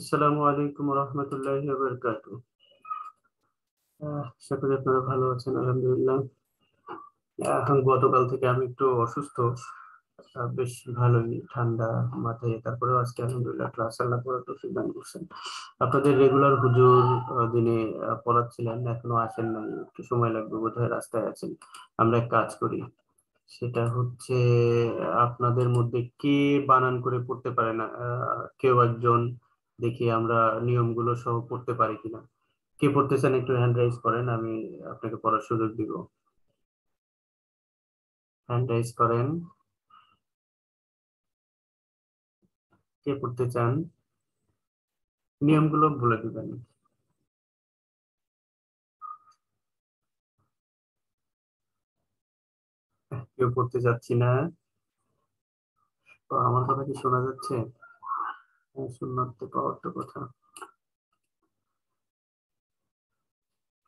আসসালামু আলাইকুম রহমতুল্লাহ বরকাত আশা করি আপনারা ভালো আছেন আলহামদুলিল্লাহ এখন গতকাল থেকে আমি একটু অসুস্থ বেশ ভালোই ঠান্ডা মাথায় তারপরে আজকে আলহামদুলিল্লাহ ক্লাস আল্লাহ করে তো সিদ্ধান্ত করছেন আপনাদের রেগুলার হুজুর দিনে পড়াচ্ছিলেন এখনো আসেন নাই একটু সময় লাগবে বোধহয় রাস্তায় আছেন আমরা এক কাজ করি সেটা হচ্ছে আপনাদের মধ্যে কে বানান করে পড়তে পারে না কেউ একজন দেখি আমরা নিয়মগুলো সহ পড়তে পারি কিনা কে পড়তে চান একটু হ্যান্ড রাইজ করেন আমি আপনাকে পড়ার সুযোগ দিব হ্যান্ড রাইজ করেন কে পড়তে চান নিয়মগুলো বলে দিবেন কেউ পড়তে চাচ্ছি না আমার কথা কি শোনা যাচ্ছে পাওয়ার তো কথা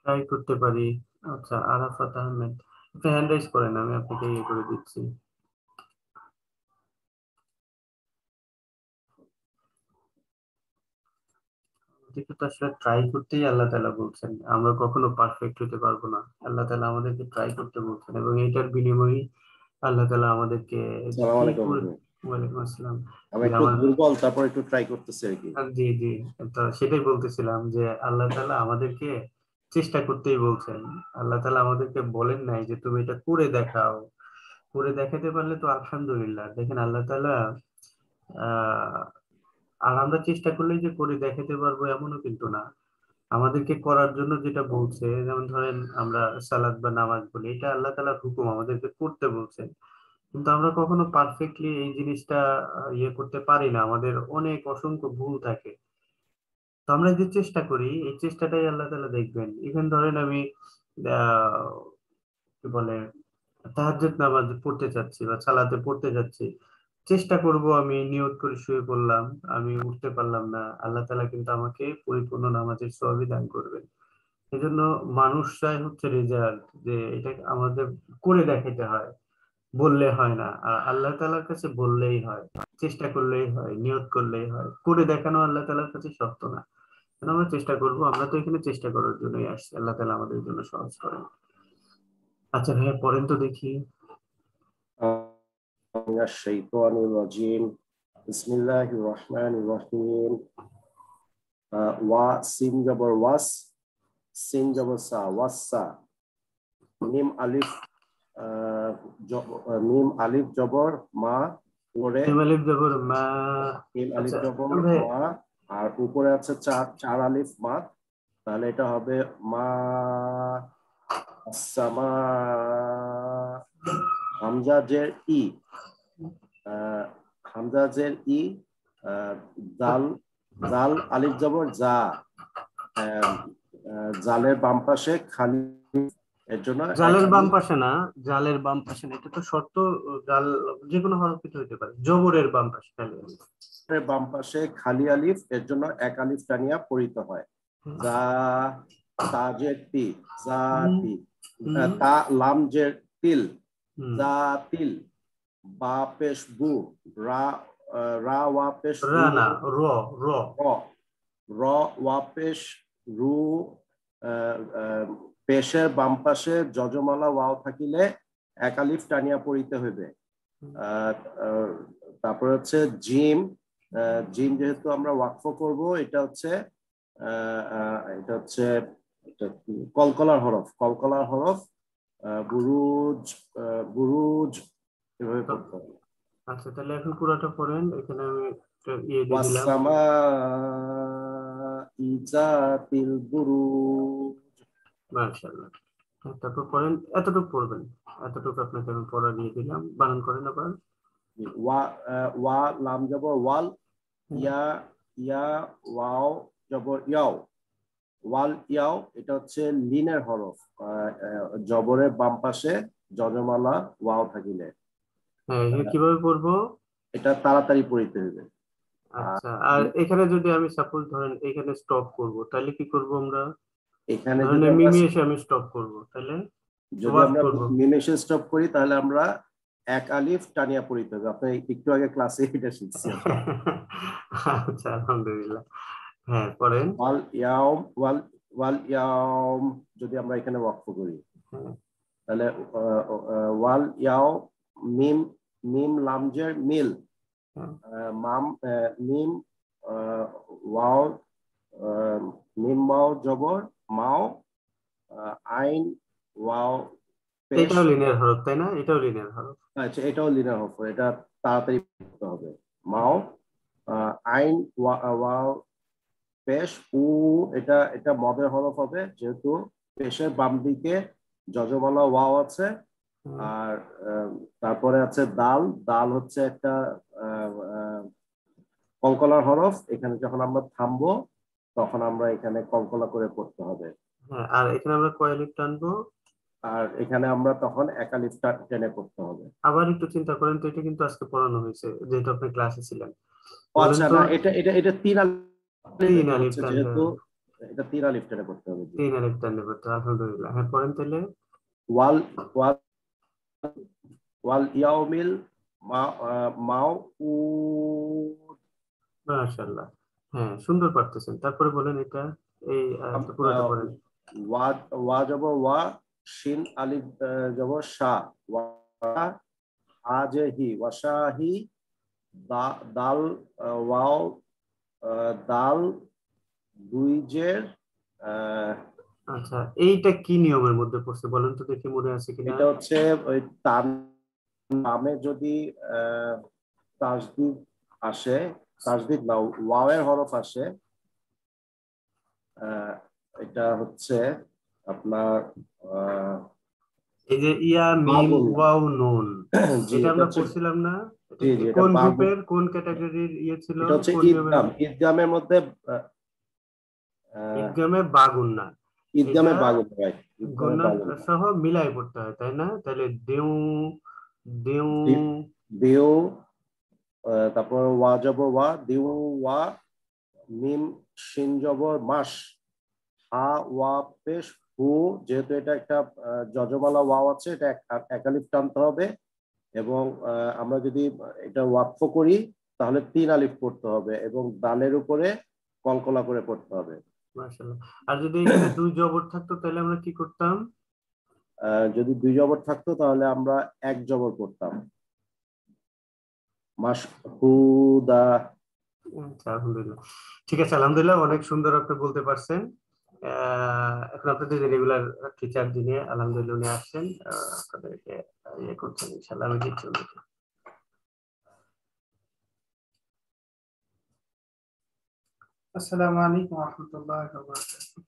ট্রাই করতে পারি আচ্ছা আরাফাত আহমেদ হ্যান্ড রাইজ করেন আমি আপনাকে ইয়ে করে দিচ্ছি ট্রাই করতেই আল্লাহ তালা বলছেন আমরা কখনো পারফেক্ট হতে পারবো না আল্লাহ তালা আমাদেরকে ট্রাই করতে বলছেন এবং এটার বিনিময়ে আল্লাহ তালা আমাদেরকে সেটাই বলতেছিলাম যে আল্লাহ তাআলা আমাদেরকে চেষ্টা করতেই বলছেন আল্লাহ তালা আমাদেরকে বলেন নাই যে তুমি এটা করে দেখাও করে দেখাতে পারলে তো আলহামদুলিল্লাহ দেখেন আল্লাহ তাআলা আর আমরা চেষ্টা করলেই যে করে দেখাতে পারবো এমনও কিন্তু না আমাদেরকে করার জন্য যেটা বলছে যেমন ধরেন আমরা সালাদ বা নামাজ বলি এটা আল্লাহ তালা হুকুম আমাদেরকে করতে বলছেন কিন্তু আমরা কখনো পারফেক্টলি এই জিনিসটা ইয়ে করতে পারি না আমাদের অনেক অসংখ্য ভুল থাকে তো আমরা যে চেষ্টা করি এই চেষ্টাটাই আল্লাহ তালা দেখবেন ইভেন ধরেন আমি কি বলে তাহাজ্জুদ নামাজ পড়তে চাচ্ছি বা সালাতে পড়তে চাচ্ছি চেষ্টা করব আমি নিয়ত করে শুয়ে পড়লাম আমি উঠতে পারলাম না আল্লাহ তালা কিন্তু আমাকে পরিপূর্ণ নামাজের সবই দান করবেন এজন্য মানুষরাই হচ্ছে রেজাল্ট যে এটা আমাদের করে দেখাতে হয় বললে হয় না আল্লাহ তালার কাছে বললেই হয় চেষ্টা করলেই হয় নিয়ত করলেই হয় করে দেখানো আল্লাহ তালার কাছে শক্ত না কেন আমরা চেষ্টা করব আমরা তো এখানে চেষ্টা করার জন্যই আসছি আল্লাহ তালা আমাদের জন্য সহজ করেন আচ্ছা ভাইয়া পরেন তো দেখি বিসমিল্লাহির রহমানির রহিম ওয়া সিন জবর ওয়াস সিন জবর সা ওয়াসা মিম আলিফ মিম আলিফ জবর মা উপরে মিম আলিফ জবর মা মিম আলিফ আচ্ছা, জবর মা আর উপরে আছে চার চার আলিফ মা তাহলে এটা হবে মা সামা হামজা জের ই হামজা জের ই জাল জাল আলিফ জবর জা জালের বাম পাশে খালি এর জন্য জালের বাম পাশে না জালের বাম পাশে না এটা তো শর্ত জাল যে কোনো হরফিতে হতে পারে জবরের বাম পাশে খালি আলিফের বাম পাশে খালি আলিফ এর জন্য এক আলিফ টানিয়া পড়িত হয় যা তাজের জাতি তা লাম জের তিল জাতিল বা পেশ বু রা রা ওয়া পেশ রা না র র র ওয়া পেশ রু পেশের বাম পাশে যজমালা ওয়াও থাকিলে একালিফ টানিয়া পড়িতে হইবে তারপর হচ্ছে জিম জিম যেহেতু আমরা ওয়াকফ করব এটা হচ্ছে এটা হচ্ছে কলকলার হরফ কলকলার হরফ বুরুজ বুরুজ এভাবে আচ্ছা, পড়তে হবে আচ্ছা তাহলে এখন পুরোটা পড়েন এখানে আমি ইয়ে দিয়ে দিলাম ইজাতিল মার্শাল্লাহ তারপর পড়েন এতটুকু পড়বেন এতটুকু আপনাকে আমি পড়া নিয়ে দিলাম বানান করেন আবার ওয়া ওয়া লাম জবর ওয়াল ইয়া ইয়া ওয়াও জবর ইয়াও ওয়াল ইয়াও এটা হচ্ছে লিনের হরফ জবরের বাম পাশে জজমালা ওয়াও থাকিলে হ্যাঁ কিভাবে পড়বো এটা তাড়াতাড়ি পড়িতে হবে আচ্ছা আর এখানে যদি আমি সাপোজ ধরেন এখানে স্টপ করব তাহলে কি করব আমরা এখানে যদি মিমিয়েশে আমি স্টপ করব তাহলে যদি আমরা মিমিয়েশে স্টপ করি তাহলে আমরা এক আলিফ টানিয়া পড়িতে হবে আপনি একটু আগে ক্লাসে এটা শিখছি আচ্ছা আলহামদুলিল্লাহ হ্যাঁ পড়েন ওয়াল ইয়াম ওয়াল ওয়াল ইয়াম যদি আমরা এখানে ওয়াকফ করি হ্যাঁ। তাহলে ওয়াল ইয়াও মিম মিম লামজের মিল হ্যাঁ। মাম মিম ওয়াও মিম মাও জবর মাও আইন ওয়াও এটাও লিনিয়ার হরফ তাই না এটাও লিনিয়ার হরফ আচ্ছা এটাও লিনিয়ার হরফ এটা তাড়াতাড়ি করতে হবে মাও আইন ওয়াও পেশ উ এটা এটা মদের হরফ হবে যেহেতু পেশের বাম দিকে যজমালা ওয়াও আছে আর তারপরে আছে দাল দাল হচ্ছে একটা কলকলার হরফ এখানে যখন আমরা থামবো তখন আমরা এখানে কলকলা করে করতে হবে হ্যাঁ আর এখানে আমরা কয়ালিপ টানবো আর এখানে আমরা তখন একা একালিপ টেনে করতে হবে আবার একটু চিন্তা করেন তো এটা কিন্তু আজকে পড়ানো হয়েছে যেহেতু আপনি ক্লাসে ছিলেন আচ্ছা না এটা এটা এটা তিন তিন আলিফ যেহেতু এটা তিন আলিফ টেনে পড়তে হবে তিন আলিফ টেনে পড়তে আলহামদুলিল্লাহ হ্যাঁ পড়েন তাহলে ওয়াল ওয়াল ওয়াল ইয়াউমিল মা মাও মাশাআল্লাহ হ্যাঁ সুন্দর পারতেছেন তারপরে বলেন এটা এই পুরোটা বলেন ওয়া ওয়া যাব ওয়া শিন আলিফ যাব শা ওয়া আজহি ওয়াশাহি দাল ওয়াও দাল দুইজের আচ্ছা এইটা কি নিয়মের মধ্যে পড়ছে বলেন তো দেখি মনে আছে কিনা এটা হচ্ছে ওই তামে যদি তাসদিদ আসে তাসদিক বা ওয়াওয়ের হরফ আসে এটা হচ্ছে আপনার এই যে ইয়া মিম ওয়াও নুন যেটা আমরা করছিলাম না কোন গ্রুপের কোন ক্যাটাগরির ইয়ে ছিল এটা হচ্ছে ইদগাম ইদগামের মধ্যে ইদগামে বাগুন না ইদগামে বাগুন রাইট গণনা সহ মিলাই পড়তে হয় তাই না তাহলে দেউ দেউ দেউ তারপর ওয়া জবর ওয়া দিউ ওয়া মিম শিন জবর মাস হা ওয়া পেশ হু যেহেতু এটা একটা যজমালা ওয়াও আছে এটা একালিফ টানতে হবে এবং আমরা যদি এটা ওয়াকফ করি তাহলে তিন আলিফ পড়তে হবে এবং দালের উপরে কলকলা করে পড়তে হবে আর যদি দুই জবর থাকতো তাহলে আমরা কি করতাম যদি দুই জবর থাকতো তাহলে আমরা এক জবর করতাম মাসহুদা আচ্ছা, আলহামদুলিল্লাহ ঠিক আছে আলহামদুলিল্লাহ অনেক সুন্দর আপনি বলতে পারছেন এখন আপনাদের যে রেগুলার টিচার দিনে আলহামদুলিল্লাহ উনি আসছেন আপনাদেরকে ইয়ে করছেন ইনশাল্লাহ আমি দিচ্ছি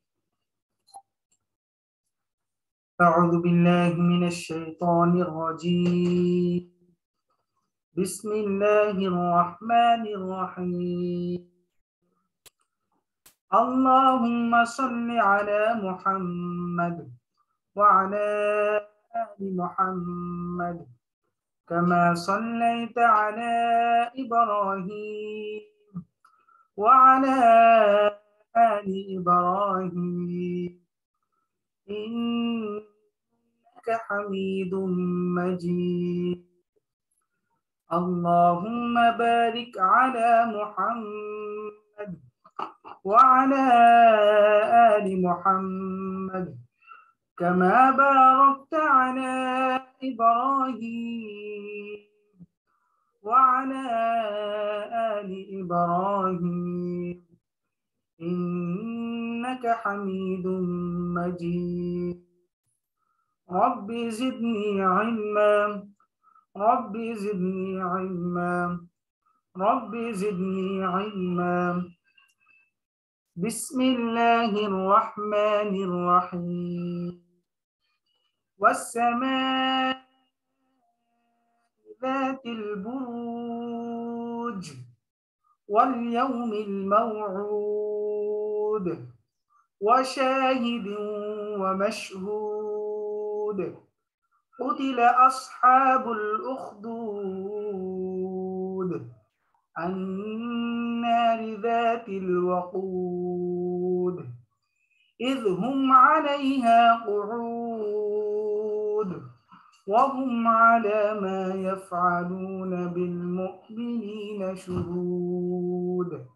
أعوذ بالله من الشيطان الرجيم بسم الله الرحمن الرحيم اللهم صل على محمد وعلى آل محمد كما صليت على إبراهيم وعلى آل إبراهيم إنك حميد مجيد اللهم بارك على محمد وعلى آل محمد كما باركت على إبراهيم وعلى آل إبراهيم إنك حميد مجيد رب زدني علما رب زدني علما رب زدني علما بسم الله الرحمن الرحيم والسماء ذات البروج واليوم الموعود وشاهد ومشهود قتل أصحاب الأخدود النار ذات الوقود إذ هم عليها قعود وهم على ما يفعلون بالمؤمنين شهود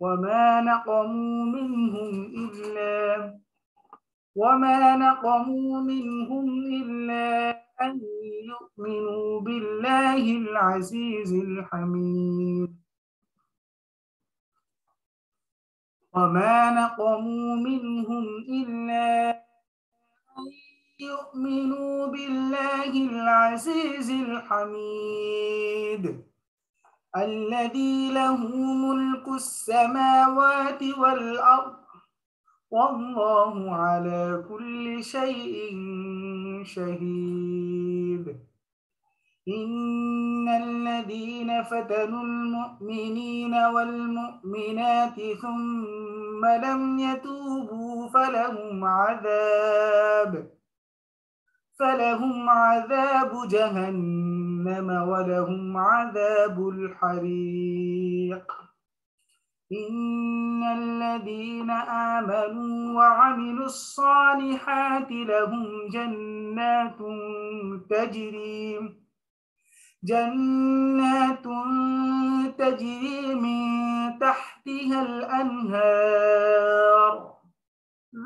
وما نقموا منهم إلا وما نقموا منهم إلا أن يؤمنوا بالله العزيز الحميد وما نقموا منهم إلا أن يؤمنوا بالله العزيز الحميد الذي له ملك السماوات والأرض والله على كل شيء شهيد إن الذين فتنوا المؤمنين والمؤمنات ثم لم يتوبوا فلهم عذاب فلهم عذاب جهنم ولهم عذاب الحريق إن الذين آمنوا وعملوا الصالحات لهم جنات تجري جنات تجري من تحتها الأنهار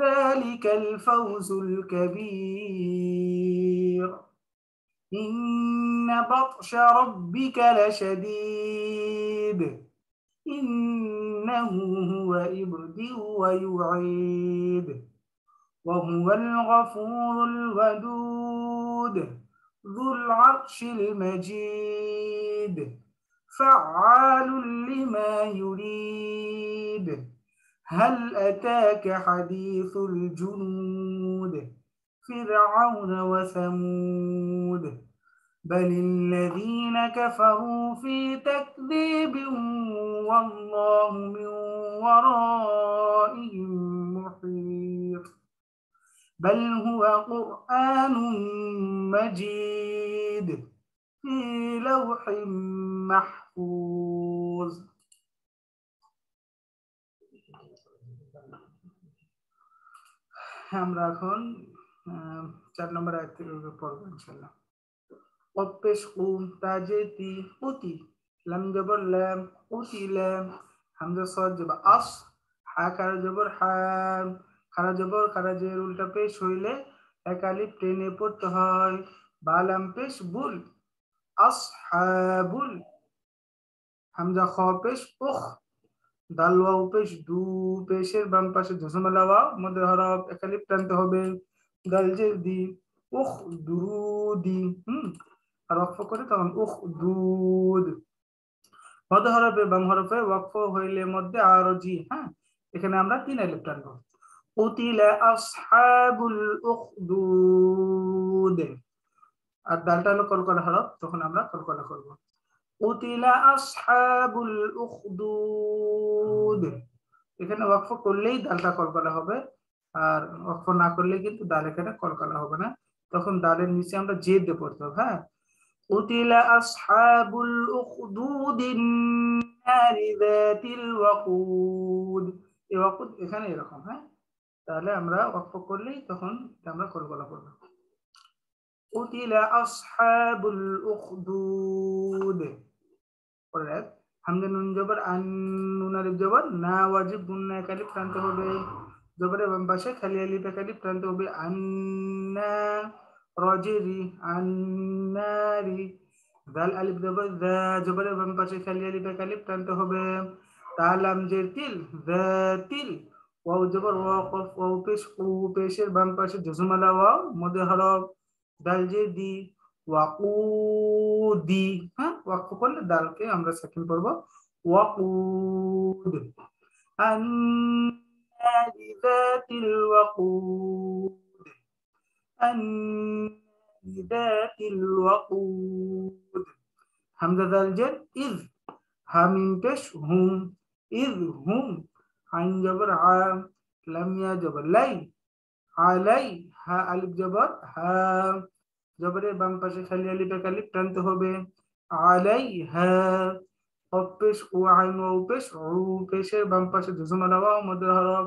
ذلك الفوز الكبير إن بطش ربك لشديد إنه هو يبدئ ويعيد وهو الغفور الودود ذو العرش المجيد فعال لما يريد هل أتاك حديث الجنود فرعون وثمود بل الذين كفروا في تكذيب والله من ورائهم محيط بل هو قرآن مجيد في لوح محفوظ আমরা এখন চার নম্বর والطشق تاجتي قتي لم جبر لام قتل حمزة صاد جبر أص حاكر جبر حام খারা জবর খারা জের উল্টা পেশ হইলে একালি ট্রেনে পড়তে হয় বালাম পেশ বুল আসহাবুল হামজা খ পেশ উখ দাল ওয়াও পেশ দু পেশের বাম পাশে জসমালা ওয়াও মধ্যে হরফ একালি টানতে হবে গাল জের দি উখ দু দি হুম রক্ষ করে তখন উখ দুধ মধ্য হরফে বাম হরফে ওয়াকফ হইলে মধ্যে আর জি হ্যাঁ এখানে আমরা তিন আলিফ টানবো উতিলা আসহাবুল উখদুদ আর ডালটা হলো কলকলা হরফ তখন আমরা কলকলা করব উতিলা আসহাবুল উখদুদ এখানে ওয়াকফ করলেই ডালটা কলকলা হবে আর ওয়াকফ না করলে কিন্তু ডাল এখানে কলকলা হবে না তখন ডালের নিচে আমরা জেদ দিয়ে পড়তে হবে হ্যাঁ قتل أصحاب الأخدود النار ذات الوقود ওয়াকুদ এখানে এরকম হ্যাঁ তাহলে আমরা ওয়াকফ করলেই তখন আমরা করে বলা করব قتل أصحاب الأخدود পরের হামদে নুন জবর আন নুন আলিফ জবর না ওয়াজিব গুন্না একালিফ টানতে হবে জবরে বাম পাশে খালি আলিফ একালিফ প্রান্ত হবে আন্না رجري النار ذال আলিফ জবর ذا জবরের বাম পাশে খালি আলিফ এক আলিফ টানতে হবে তালাম জের তিল ذا তিল ওয়াও জবর ওয়া কফ ওয়াও পেশ উ পেশের বাম পাশে জজমালা ওয়াও মধ্যে হরফ দাল জের দি ওয়াকুদি হ্যাঁ ওয়াক্ফ করলে দালকে আমরা সাকিন করব ওয়াকুদ আন ذات الوقود ذات الوقود হামজা দাল জের ইজ হামিম পেশ হুম ইজ হুম আইন জবর আ জবর লাই আলাই হা আলিফ জবর হা জবরের বাম পাশে খালি আলিফ এক আলিফ টানতে হবে আলাই হা অপেশ ও আইন ও পেশ ও পেশের বাম পাশে জুজুমার আওয়া মধ্যে হরব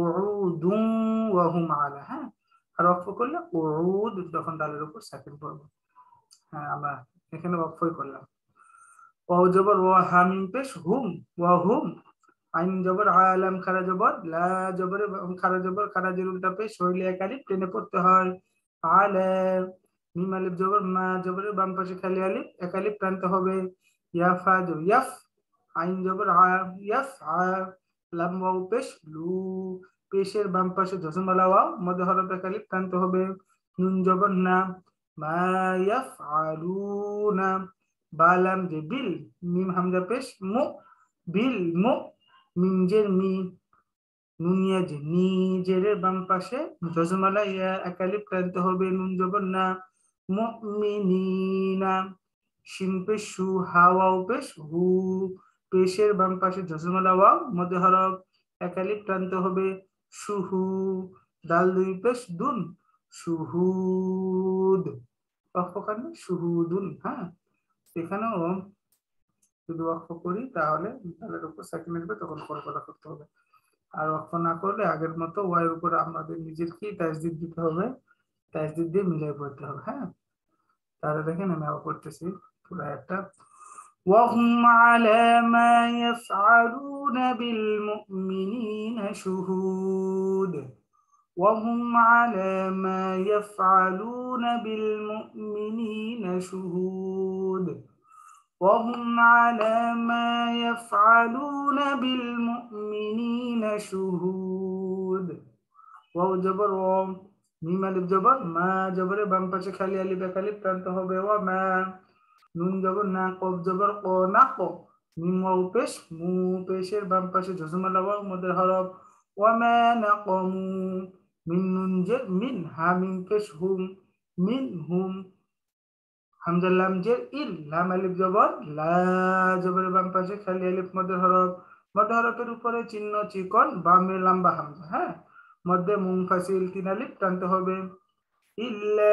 উদুম ওয়াহুম আলা হ্যাঁ আর অক্ষ করলে উদ যখন ডালের উপর সেকেন্ড পড়বো হ্যাঁ আমরা এখানে অক্ষই করলাম ওয়াও জবর ওয়া হামিম পেশ হুম ওয়া হুম আইন জবর আলাম খারা জবর লা জবরে খারা জবর খারা জরুরটা পেশ হইলে একালি ট্রেনে পড়তে হয় আলা মিম আলিফ জবর মা জবরের বাম পাশে খালি আলিফ একালি প্রান্ত হবে ইয়াফা জব ইয়াফ আইন জবর ইয়াফ লাম ওয়াও পেশ লু পেশের বাম পাশে জসমলা ওয়াও মধ্যে হরফে কালিফ টানতে হবে নুন জবন না মা ইয়াফআলুনা বালাম যে বিল মিম হামজা পেশ মু বিল মু মিমজের মি নুনিয়া যে নিজের বাম পাশে জজমালা ইয়া একালিপ টানতে হবে নুন জবন না মুমিনিনা শিন পেশ হু হাওয়াও পেশ হু পেশের বাম পাশে জসুমালা ওয়াও মধ্য হরফ একালিপ প্রান্ত হবে সুহু ডাল দুই পেশ দুন সুহুদ অক্ষকাণ্ড সুহুদুন হ্যাঁ এখানেও যদি অক্ষ করি তাহলে ডালের উপর সেকেন্ড আসবে তখন কলকাতা করতে হবে আর অক্ষ না করলে আগের মতো ওয়াইয়ের উপর আমাদের নিজের কি তাজদিদ দিতে হবে তাজদিদ দিয়ে মিলাই পড়তে হবে হ্যাঁ তাহলে দেখেন আমি আবার করতেছি পুরো একটা وهم على ما يفعلون بالمؤمنين شهود وهم على ما يفعلون بالمؤمنين شهود وهم على ما يفعلون بالمؤمنين شهود واو جبر واو ميم الف ما جبر بام پچه خالی الف الف নুন জবর না কব জবর ক না ক মিম উপেশ মু পেশের বাম পাশে লাগাও মধ্যে হরফ ওয়ামা না কমু মিন নুন জের মিন হা মিম পেশ হুম মিন হুম হামজার লাম জের ইল লাম আলিফ জবর লা জবর বাম পাশে খালি আলিফ মধ্যে হরফ মধ্যে হরফের উপরে চিহ্ন চিকন বামে লম্বা হামজা হ্যাঁ মধ্যে মুমফাসিল তিন আলিফ টানতে হবে ইল্লা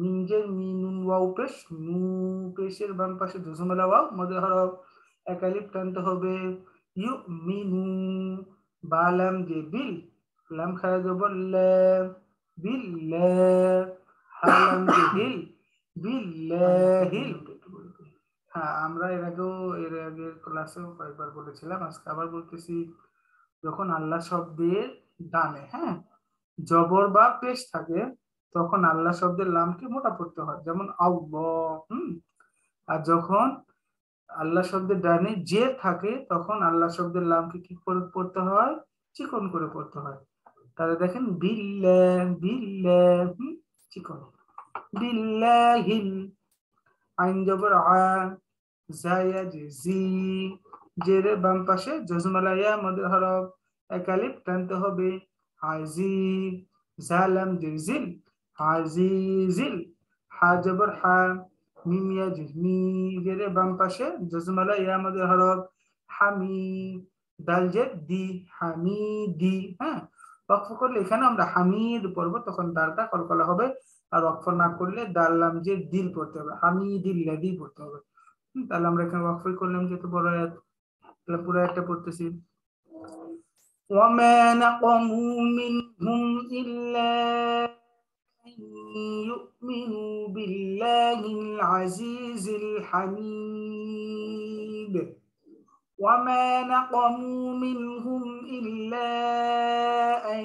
মি নুন ওয়াও পেশ নু পেশের বাম পাশে জোসমেলা ওয়াও মধ্যে হরফ একালিপ টানতে হবে ইউ মিনু বা বালাম যে বিল লাম খারা জবর বিল হালাম যে হিল বিল হ্যাঁ আমরা এর আগেও এর আগের ক্লাসেও কয়েকবার বলেছিলাম আজকে আবার বলতেছি যখন আল্লাহ শব্দের ডানে হ্যাঁ জবর বা পেশ থাকে তখন আল্লাহ শব্দের লামকে মোটা পড়তে হয় যেমন আল্লাহ হুম আর যখন আল্লাহ শব্দের ডানে যে থাকে তখন আল্লাহ শব্দের লামকে কি করে পড়তে হয় চিকন করে পড়তে হয় তাহলে দেখেন বিল্লা বিল্লা হুম চিকন বিল্লাহিল আইন জবর আ জায়াজ জি জেরের বাম পাশে জজমালাইয়া মদের হরফ একালিপ টানতে হবে হাজি জালাম জিল আজিজিল হাজবর জবর হা মিমিয়া ইয়াজমি গেরে বাম পাশে জজমালা ইয়া আমাদের হরফ হামি ডাল জেদ দি হামিদি হ্যাঁ অক্ষ করলে এখানে আমরা হামিদ পড়বো তখন দালটা কলকলা হবে আর অক্ষ না করলে দাল লাম যে দিল পড়তে হবে লেদি পড়তে হবে তাহলে আমরা এখানে অক্ষ করলাম যেহেতু বড় আয়াত তাহলে পুরো একটা পড়তেছি وما نقموا হুম ইল্লা يؤمنوا بالله العزيز الحميد وما نقموا منهم إلا أن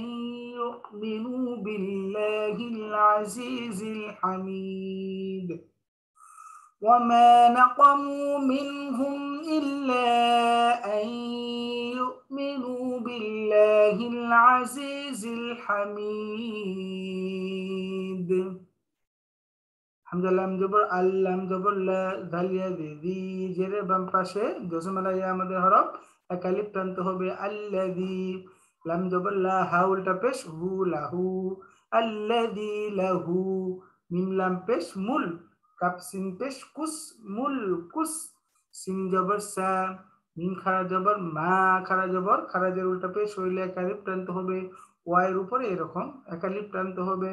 يؤمنوا بالله العزيز الحميد وما نقموا منهم إلا أن يؤمنوا وآمنوا بالله العزيز الحميد الحمد لله আমজবর আল্লাহ আমজবর লা দালিয়া দিদি জেরে বাম পাশে দশমালাইয়া আমাদের হরফ একালি প্রান্ত হবে আল্লাদি লাম জবর লা হা উল্টা পেশ হু লাহু আল্লাদি লাহু মিম লাম পেশ মুল কাপ সিন পেশ কুস মুল কুস সিন জবর সা মিম খারা জবর মা খারাজ জবর খারাজের উল্টা পেয়ে শরীরে একালিপ প্রান্ত হবে ওয়াইয়ের উপরে এরকম একালিপ প্রান্ত হবে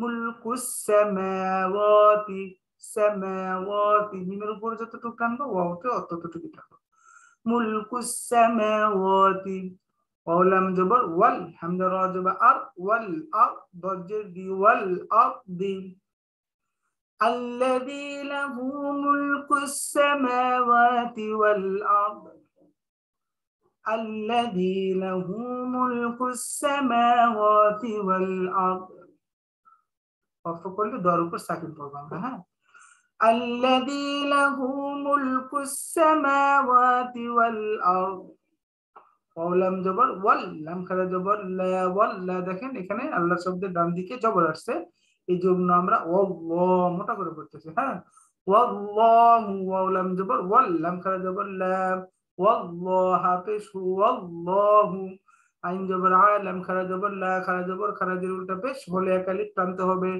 মুলকুস সামাওয়াতি সামাওয়াতি মিমের উপরে যতটুকু টানবো ওয়াওতে অতটুকু টানবো মুলকুস সামাওয়াতি ওয়ালাম জবর ওয়াল হামজা র জবর আর ওয়াল আর দর্জের দি ওয়াল আর দি الذي الذي الذي له له له ملك ملك ملك السماوات السماوات السماوات والأرض والأرض اللہ دل ساکیل خلا جب اللہ দেখেন এখানে আল্লাহ শব্দের ডান দিকে জবর আসছে এই জন্য আমরা অল্লাহ মোটা করে পড়তেছি হ্যাঁ والله জবর ولم খারা জবর ল্যাম والله পেশ আইন জবর আলাম খারা জবর লা খারা জবর খারা জের উল্টা পেশ হলে একালি টানতে হবে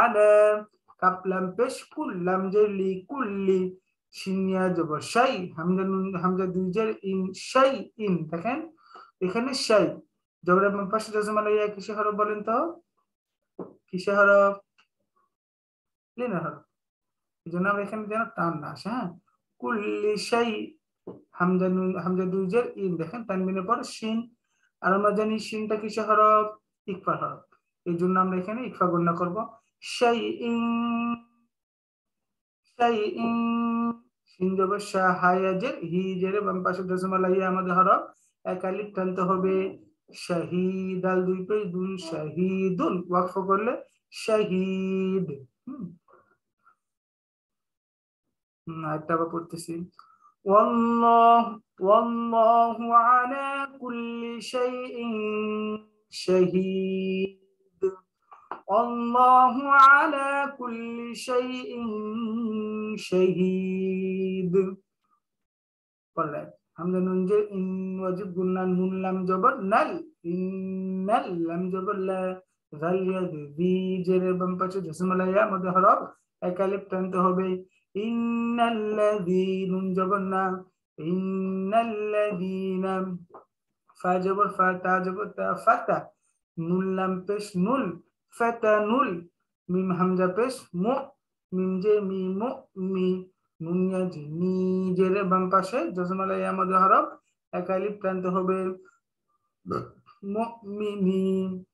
আলাম কাপলাম পেশ কুল্লাম জেলি কুল্লি সিনিয়া জবর শাই হামজা নুন হামজা জের ইন সাই ইন দেখেন এখানে সাই জবর পাশে দশমালাই বলেন তো কিসে হরফ লিনের হরফ এই জন্য আমরা এখানে যেন টান না আসে হ্যাঁ কুল্লি সেই হামজানু হামজাদুজের ইন দেখেন তানবিনের পর শিন আর আমরা জানি শিনটা কিসে হরফ ইকফার হরফ এই জন্য আমরা এখানে ইকফা গণ্য করব সেই ইং সেই ইং শিন যাব শাহায়াজের হি জের বাম পাশে দশমালাইয়া আমাদের হরফ একালিপ টানতে হবে শহীদ আল দুই পেশ দুই শাহিদুন ওয়াকফ করলে শাহিদ না আবার পড়তেছি والله والله على كل شيء شهيد والله على كل شيء شهيد Correct. আমরা নুন যে ইন ওয়াজিব গুন্না নুন লাম জবর নাল ইন লাম জবর লা জাল ইয়াদ যে রে বাম পাশে জসমলা মধ্যে হরফ একালে প্রান্ত হবে ইন্নাল্লাযী নুন জবর না ইন্নাল্লাযীনা ফা জবর ফা তা জবর তা ফাতা নুন লাম পেশ নুল ফাতা নুল মিম হামজা পেশ মু মিম জে মি মু মি নুনিয়া নিজের বাম পাশে জজমালা আমাদের মধ্যে একাই একালি প্রান্ত হবে মুমিনি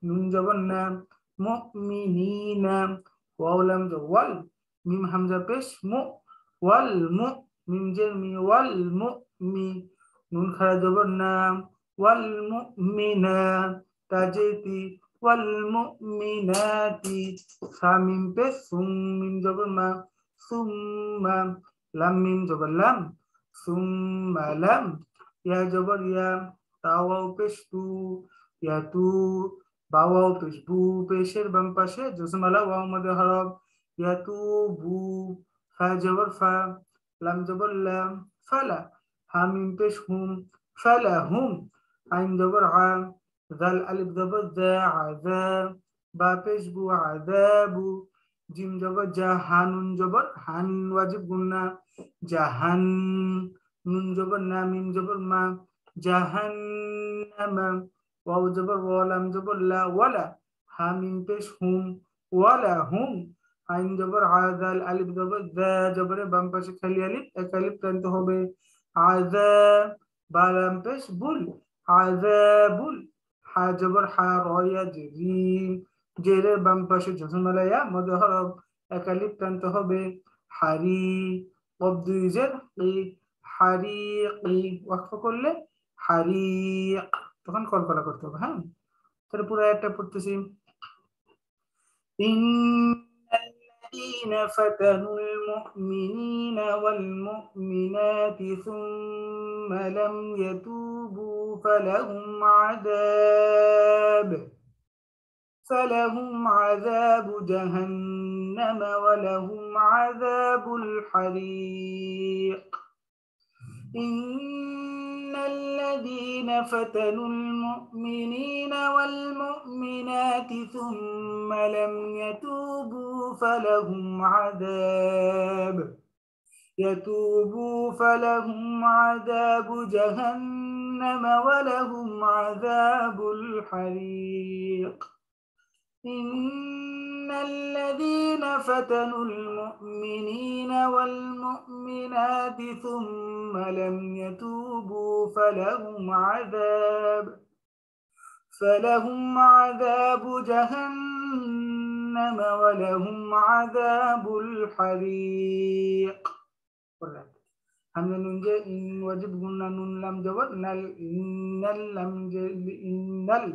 নুন জবর না মুমিনিনা ওয়াও লাম ওয়াল মিম হামজা পেশ মু ওয়াল মু মিম জের মি ওয়াল মু মি নুন খাড়া জবর না ওয়াল মুমিনা তাজেতি ওয়াল মুমিনাতি সামিম পেশ সুম মিম জবর মা সুম্মা لم من جبر لم ثم لم يا جبر يا تاو بيش تو يا تو باو بيش بو بيشير بام باشة جسم الله واو مد هرب يا تو بو فا جبر فا لم جبر لم فلا هامين بيش هم فلا هم عين جبر عام ذل الألف جبر ذا عذاب با بيش بو عذابو জিম জবর জাহান উন জবর হান ওয়াজিব গুন্না জাহান নুন জবর না মিম জবর মা জাহান্নামা ওয়াও জবর ওয়ালাম জবর লা ওয়ালা হা মিম পেশ হুম ওয়ালা হুম আইন জবর আদাল আলিফ জবর দা জবরে বাম পাশে খালি আলিফ এক আলিফ প্রান্ত হবে আদা বালাম পেশ বুল আদা বুল হা জবর হা রয়া জিম জের বাম পাশে জুজুমালায়া মজা হরফ একালি প্রান্ত হবে হারি কবদুইজের হারি ওয়াক্ফ করলে হারি তখন কল্পনা করতে হবে হ্যাঁ তাহলে পুরো একটা পড়তেছি الذين فتنوا المؤمنين والمؤمنات ثم لم يتوبوا فلهم عذاب فلهم عذاب جهنم ولهم عذاب الحريق إن الذين فتنوا المؤمنين والمؤمنات ثم لم يتوبوا فلهم عذاب يتوبوا فلهم عذاب جهنم ولهم عذاب الحريق إن الذين فتنوا المؤمنين والمؤمنات ثم لم يتوبوا فلهم عذاب فلهم عذاب جهنم ولهم عذاب الحريق أنا ننجي إن وجب قلنا نون لم جوتنا إن لم إن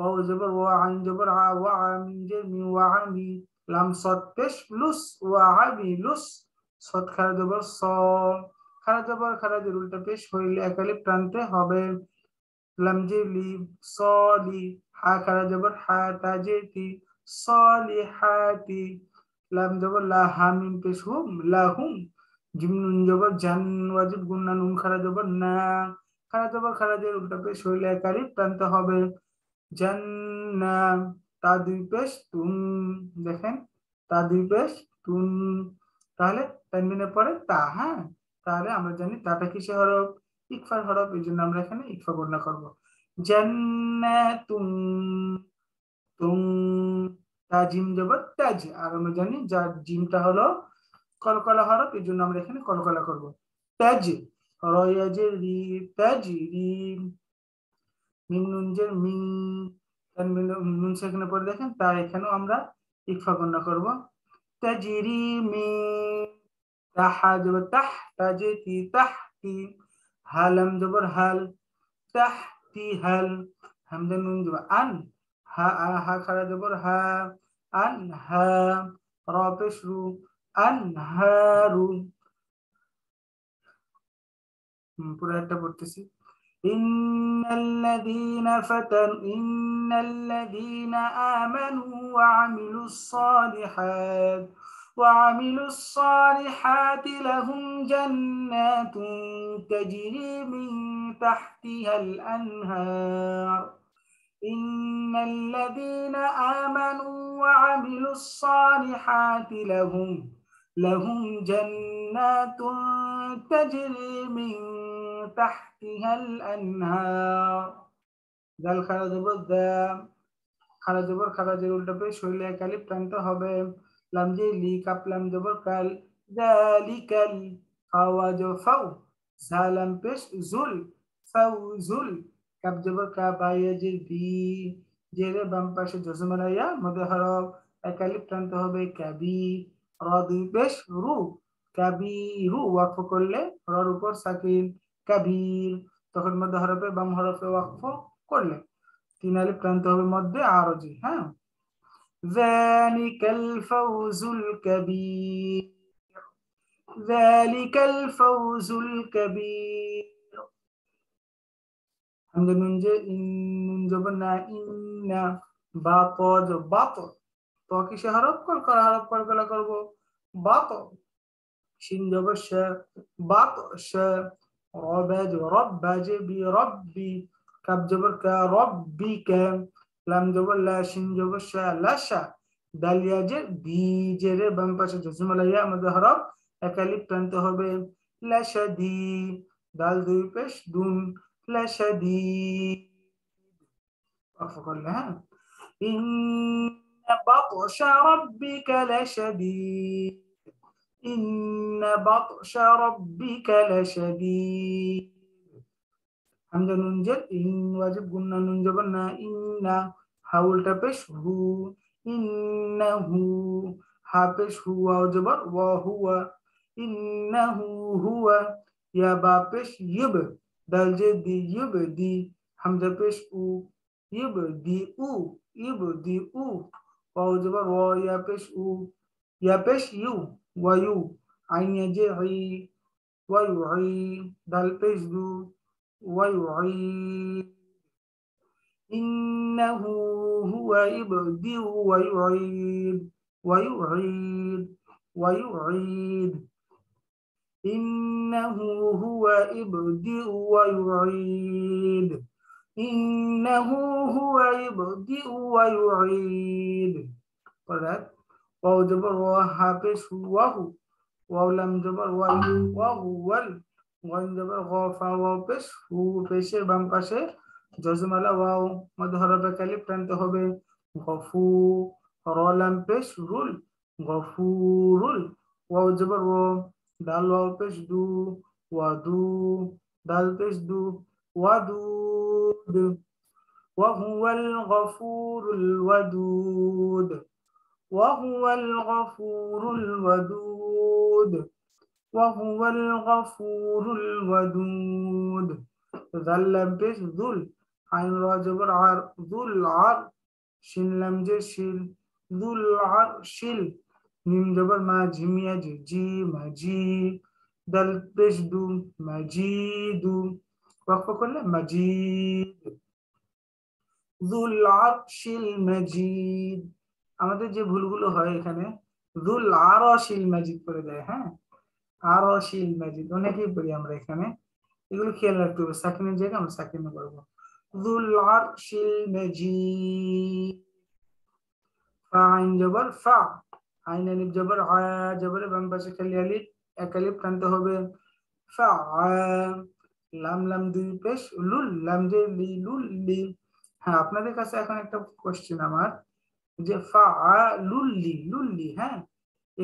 واو زبر وعين زبر وعمين جرمي وعمي لام صد بش لس وعمي لس صد খারা জবর স খারা জবর খারা জের উল্টা পেশ হইলে একালে প্রান্তে হবে লামজে লি সলি হা খারা জবর হা তাজেতি সলিহাতি লাম জবর লা হামিম পেশ হুম লাহুম জিম জবর জান ওয়াজিব গুন্না নুন না খারা জবর খারা উল্টা পেশ হইলে একালে প্রান্তে হবে জান্না তা দুই পেশ তুন দেখেন তা দুই পেশ তুন তাহলে তানবিনের পরে তা হ্যাঁ তাহলে আমরা জানি তাটা কিসে হরফ ইকফার হরফ এই জন্য আমরা এখানে ইকফা গণনা করবো জান্নাতুন তুম তা জিম যাব তাজ আর আমরা জানি যার জিমটা হলো কলকলা হরফ এই জন্য আমরা এখানে কলকলা করব তাজ রয়াজের রি তাজ রি মিম নুনজের মিং নুন সেখানে পরে দেখেন তার এখানেও আমরা ইকফা গণ্য করব তাজিরি মি তাহা জব তাহ তাজতি তাহতি হালাম জবর হাল তাহতি হাল হামজা নুন জব আন হা হা খারা জবর হা আন হা র পেশ রু আন হা রু পুরো একটা পড়তেছি إن الذين فتن إن الذين آمنوا وعملوا الصالحات وعملوا الصالحات لهم جنات تجري من تحتها الأنهار إن الذين آمنوا وعملوا الصالحات لهم لهم جنات تجري من تحتها الأنهار জাল খারাজ উপর দাম খারাজ উপর খারাজের উল্টা পেয়ে শরীরে একালি প্রান্ত হবে লামজে লি কাপ লাম জবর কাল দালিকাল ফাওয়াজ ফাউ সালাম পেশ জুল ফাউজুল কাপ জবর কাপ আয়াজির বি জেরে বাম পাশে জজমালাইয়া মধ্যে হরফ একালি প্রান্ত হবে কাবি র দুই পেশ রু কাবি রু ওয়াফ করলে রর উপর সাকিব কাবির তখন মধ্যে হরফে বাম হরফে ওয়াকফ করলে তিন আলি প্রান্ত হবে মধ্যে আরো জি হ্যাঁ ذلك الفوز الكبير ذلك الفوز الكبير তো কি সে হরফ কল কর হরফ কল কল করব বাত সিন জবর শ বাত শ রবাজ রব্বাজে বি রব্বি কাব জবর কা রব্বি কা লাম জবর লা শিন জবর শা লা শা দালিয়া জে বি জে রে বাম পাশে জসমলা ইয়া মাদহর একালি প্রান্ত হবে লা শা দি দাল দুই পেশ দুন লা শা দি আফ করলে হ্যাঁ ইন বাতশা রব্বিকা লা শা إن بطش ربك لشديد همزة ننجل إن واجب قلنا ننجبنا إن حاول تبش هو إنه حبش هو وجبر وهو إنه هو يا بابش يب دالجدي يبدي همزة بش أو يبدي أو يبدي أو واو جبر واو يا بش أو يا بش يو ويو عين يجعي ويعي دال بيزدو ويعيد إنه هو يبدئ ويعيد ويعيد ويعيد إنه هو يبدئ ويعيد إنه هو يبدئ ويعيد correct واو جبر وحابس وهو واو لم جبر ويو وهو وال غين جبر غوفا وبس هو পেশের বাম পাশে জজমালা ওয়াও মধ্য হরফে কালিফ টানতে হবে গফু রলাম পেশ রুল গফুরুল ওয়াও জবর ও দাল ওয়াও পেশ দু ওয়াদু দাল পেশ দু ওয়াদুদ وهو الغفور الودود وهو الغفور الودود وهو الغفور الودود ذل عين راجب العر ذل عر شن لم جشل ذل عر شل نم جبر ما جميع جي مجيد دل بشدو مجيد وقف كل مجيد ذو العرش المجيد আমাদের যে ভুলগুলো হয় এখানে রুল আর অশীল ম্যাজিক করে দেয় হ্যাঁ আর অশীল ম্যাজিক অনেকেই পড়ি আমরা এখানে এগুলো খেয়াল রাখতে হবে সাকিমের জায়গায় আমরা সাকিনে করবো শিল ম্যাজিক ফা আইন এক হবে ফা লাম লাম লুল লাম লি লি হ্যাঁ আপনাদের কাছে এখন একটা কোশ্চেন আমার যে ফা লুল্লি লুল্লি হ্যাঁ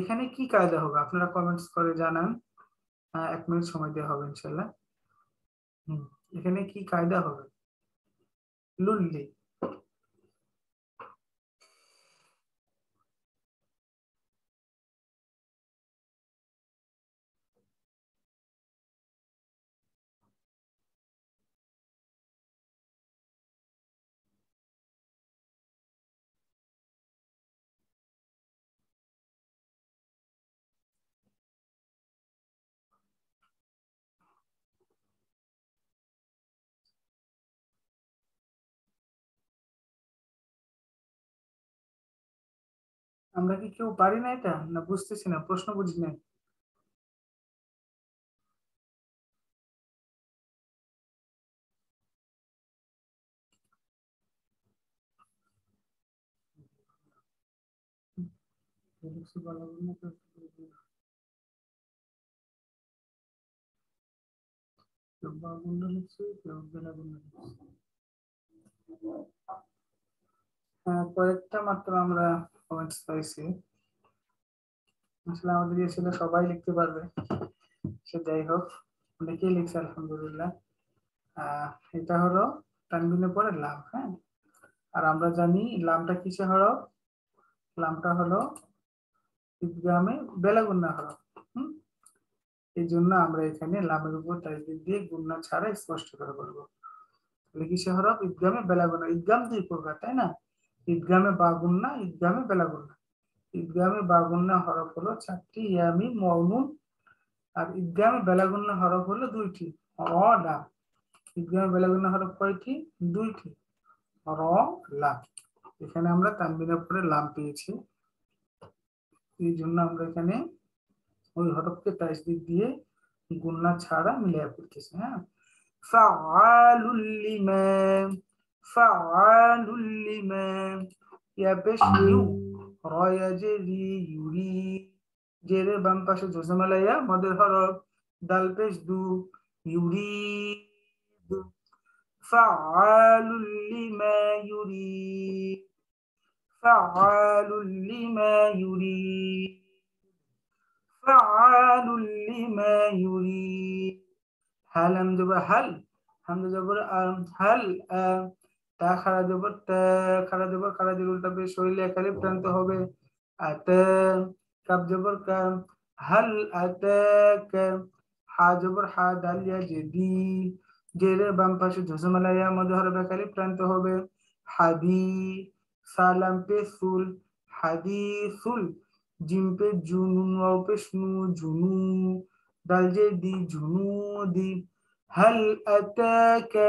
এখানে কি কায়দা হবে আপনারা কমেন্টস করে জানান হ্যাঁ, এক মিনিট সময় দেওয়া হবে ইনশাল্লাহ হুম এখানে কি কায়দা হবে লুল্লি আমরা কি কেউ পারি না এটা না বুঝতেছি না প্রশ্ন বুঝি না কয়েকটা মাত্র আমরা কমেন্টস পাইছি আসলে আমাদের ইয়ে ছিল সবাই লিখতে পারবে সে যাই হোক অনেকেই লিখছে আলহামদুলিল্লাহ এটা হলো তানবিনের পরে লাভ হ্যাঁ আর আমরা জানি লামটা কিসে হরফ লামটা হলো ঈদগামে বেলাগুন্না হরফ হুম এই জন্য আমরা এখানে লামের উপর তাজদিদ দিয়ে গুন্না ছাড়া স্পষ্ট করে বলবো কিসে হরফ ঈদগামে বেলাগুনা ঈদগাম দুই প্রকার তাই না ঈদগামে বাগুন্না ঈদগামে বেলাগুন্না ঈদগামে বাগুন্না হরফ হলো চারটি ইয়ামি মৌনুন আর ঈদগামে বেলাগুন্না হরফ হলো দুইটি র লা ঈদগামে বেলাগুন্না হরফ কয়টি দুইটি র লা এখানে আমরা তানবিনের পরে লাম পেয়েছি এই জন্য আমরা এখানে ওই হরফকে তাইশ দিক দিয়ে গুন্না ছাড়া মিলিয়ে করতেছি হ্যাঁ ফাআলুল লিমা فعال لما يبشر يجري يري جير بام باشا جزم عليا مدر حرف دال بيش دو يريد فعال لما يريد فعال لما يريد فعال لما يريد هل همزة هل همزة هل أم هل أم তা খাড়া জবর তা খাড়া জবর খারা জবর তবে শরীরে একালে প্রান্ত হবে আত কাব জবর হাল আতাক হা জবর হা দালিয়া জেদি জেরের বাম পাশে ঝসমালায়া মধ্যহর বেকালি প্রান্ত হবে হাদি সালাম পে সুল হাদি সুল জিম পে জুনু ওয়াও পে স্নু জুনু দাল জে দি জুনু দি হাল আতাকা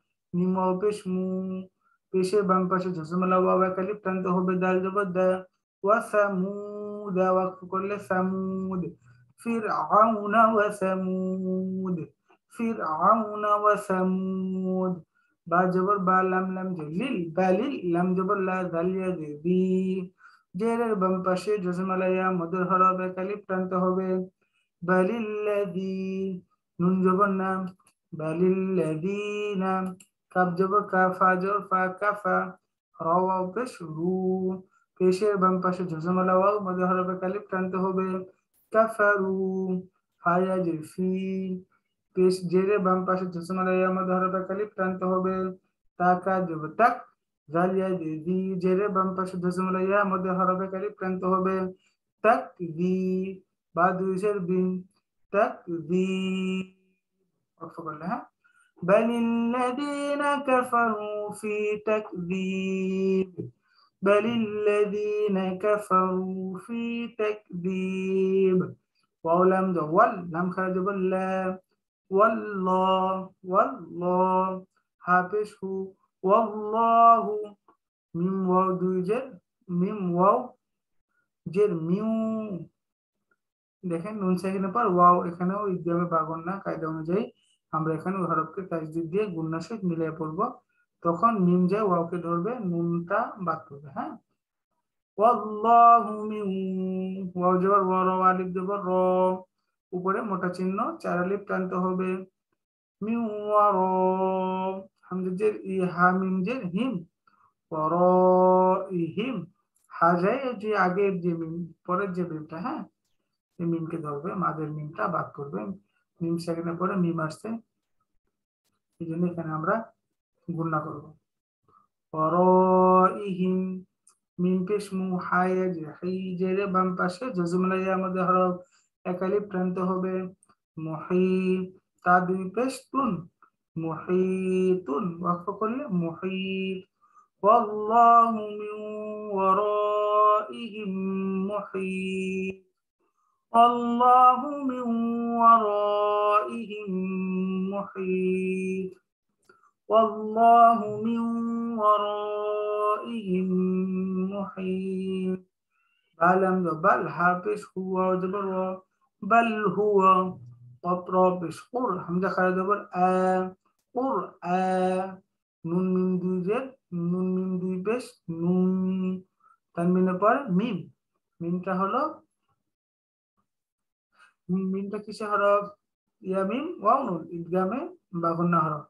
নিম্নপেশ মু পেশের বাম পাশে জজমালা ওয়া কালি প্রান্ত হবে দাল জবর দা ওয়া সামুদ ওয়াকফ করলে সামুদ ফির فرعون وثمود فرعون وثمود বা জবর বা লাম লাম জলিল বালিল লাম জবর লা জালিয়া দেবি জেরের বাম পাশে জজমালায়া মধুর হরবে কালি প্রান্ত হবে বালিল্লাদি নুন জবর নাম বালিল্লাদি নাম কাপ জবর কা ফা জোর ফা কা ফা রাও পেশ রু পেশের বাম পাশে ঝুঁঝমালা ওয়াও মধ্যে হরফে কালিফ টানতে হবে কাফারু ফায়া জেফি পেশ জেরে বাম পাশে ঝুঁঝমালা ইয়া মধ্যে হরফে কালিফ টানতে হবে তাকা জব তাক জালিয়া দি জেরে বাম পাশে ঝুঁঝমালা ইয়া মধ্যে হরফে কালিফ টানতে হবে তাক দি বা দুইশের বিন তাক দি অর্থ করলে হ্যাঁ بل الذين كفروا في تكذيب بل الذين كفروا في تكذيب واو لام دو وال لام خارج بالله والله والله هابش هو والله ميم واو دو جر من وعد জের মিউ দেখেন নুন সেকেন্ডের পর ওয়াও এখানেও ইদ্যাবে বাগন না কায়দা অনুযায়ী আমরা এখানে হরফকে তাজদিদ দিয়ে গুন্নার সহিত মিলিয়ে পড়বো তখন মিম যায় ওয়াওকে ধরবে নুনটা বাদ করবে হ্যাঁ র উপরে মোটা চিহ্ন চার চারালিপ টানতে হবে মিউ যে ই হা যে হিম পর হিম হাজাই যে আগের যে মিম পরের যে মিমটা হ্যাঁ মিমকে ধরবে মাদের মিমটা বাদ করবে মিম সেকেন্ডের পরে মিম আসছে এই জন্য এখানে আমরা গুণনা করবো পর ইহিম মিম পেশ মু হায় হাই জেরে বাম পাশে জজমলাইয়া আমাদের হরফ একালি প্রান্ত হবে মুহি তা দুই পেশ তুন মুহিতুন ওয়াকফ করলে মুহিত والله من ورائهم محيط الله من ورائهم محيط والله من ورائهم محيط بل بل حبس هو دبر بل هو مطرب قر حمد خير دبر آ قر آ نون من زد نون من بس نون تنمين بار ميم মিমটা হলো মিমটা কিসে হরফ ইয়ামিম ওয়াও নুন ইদগামে বা গুন্না হরফ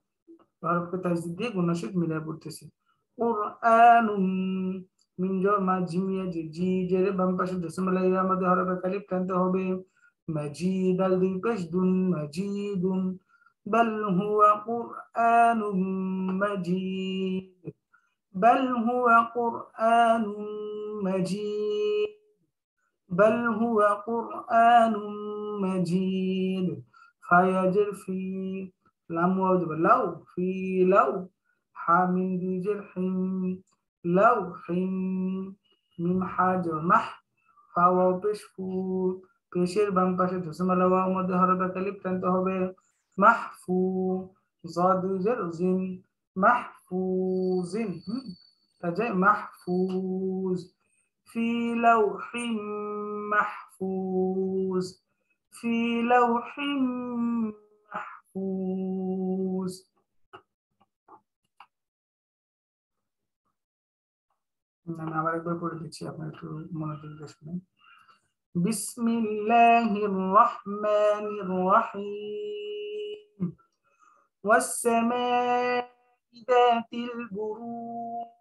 হরফকে তাজদিদ দিয়ে গুন্না শেখ মিলায় পড়তেছি কোরআনুন মিন জর মা জিমিয়া জি জি জের বাম পাশে দশমালা ইয়া আমাদের হরফে কালিফ টানতে হবে মাজিদ আল দুই পেশ দুন মাজিদুন بل هو قرآن مجيد بل هو قرآن مجيد بل هو قرآن مجيد فيجر في لم لو في لو حامد ذي جرح لوح من حاجر مح فهو بشفور بشير بن بشر تسمى لو مدهر بكليب تنتهو هو محفوظ ضاد جرز محفوظ فجاء محفوظ, محفوظ. في لوح محفوظ في لوح محفوظ بسم الله الرحمن الرحيم والسماء ذات البروج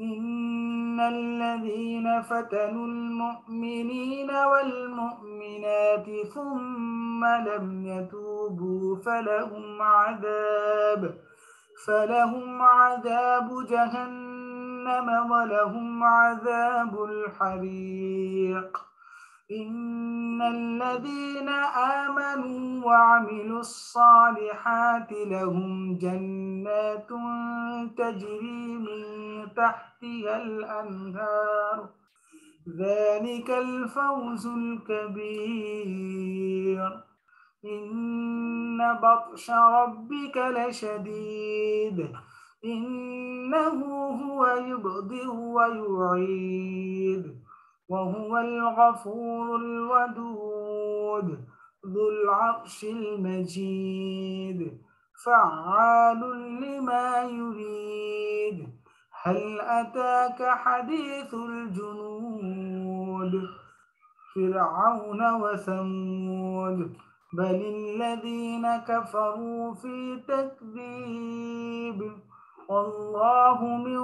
إن الذين فتنوا المؤمنين والمؤمنات ثم لم يتوبوا فلهم عذاب فلهم عذاب جهنم ولهم عذاب الحريق إن الذين آمنوا وعملوا الصالحات لهم جنات تجري من تحتها الأنهار ذلك الفوز الكبير إن بطش ربك لشديد إنه هو يبدئ ويعيد وهو الغفور الودود ذو العرش المجيد فعال لما يريد هل أتاك حديث الجنود فرعون وثمود بل الذين كفروا في تكذيب والله من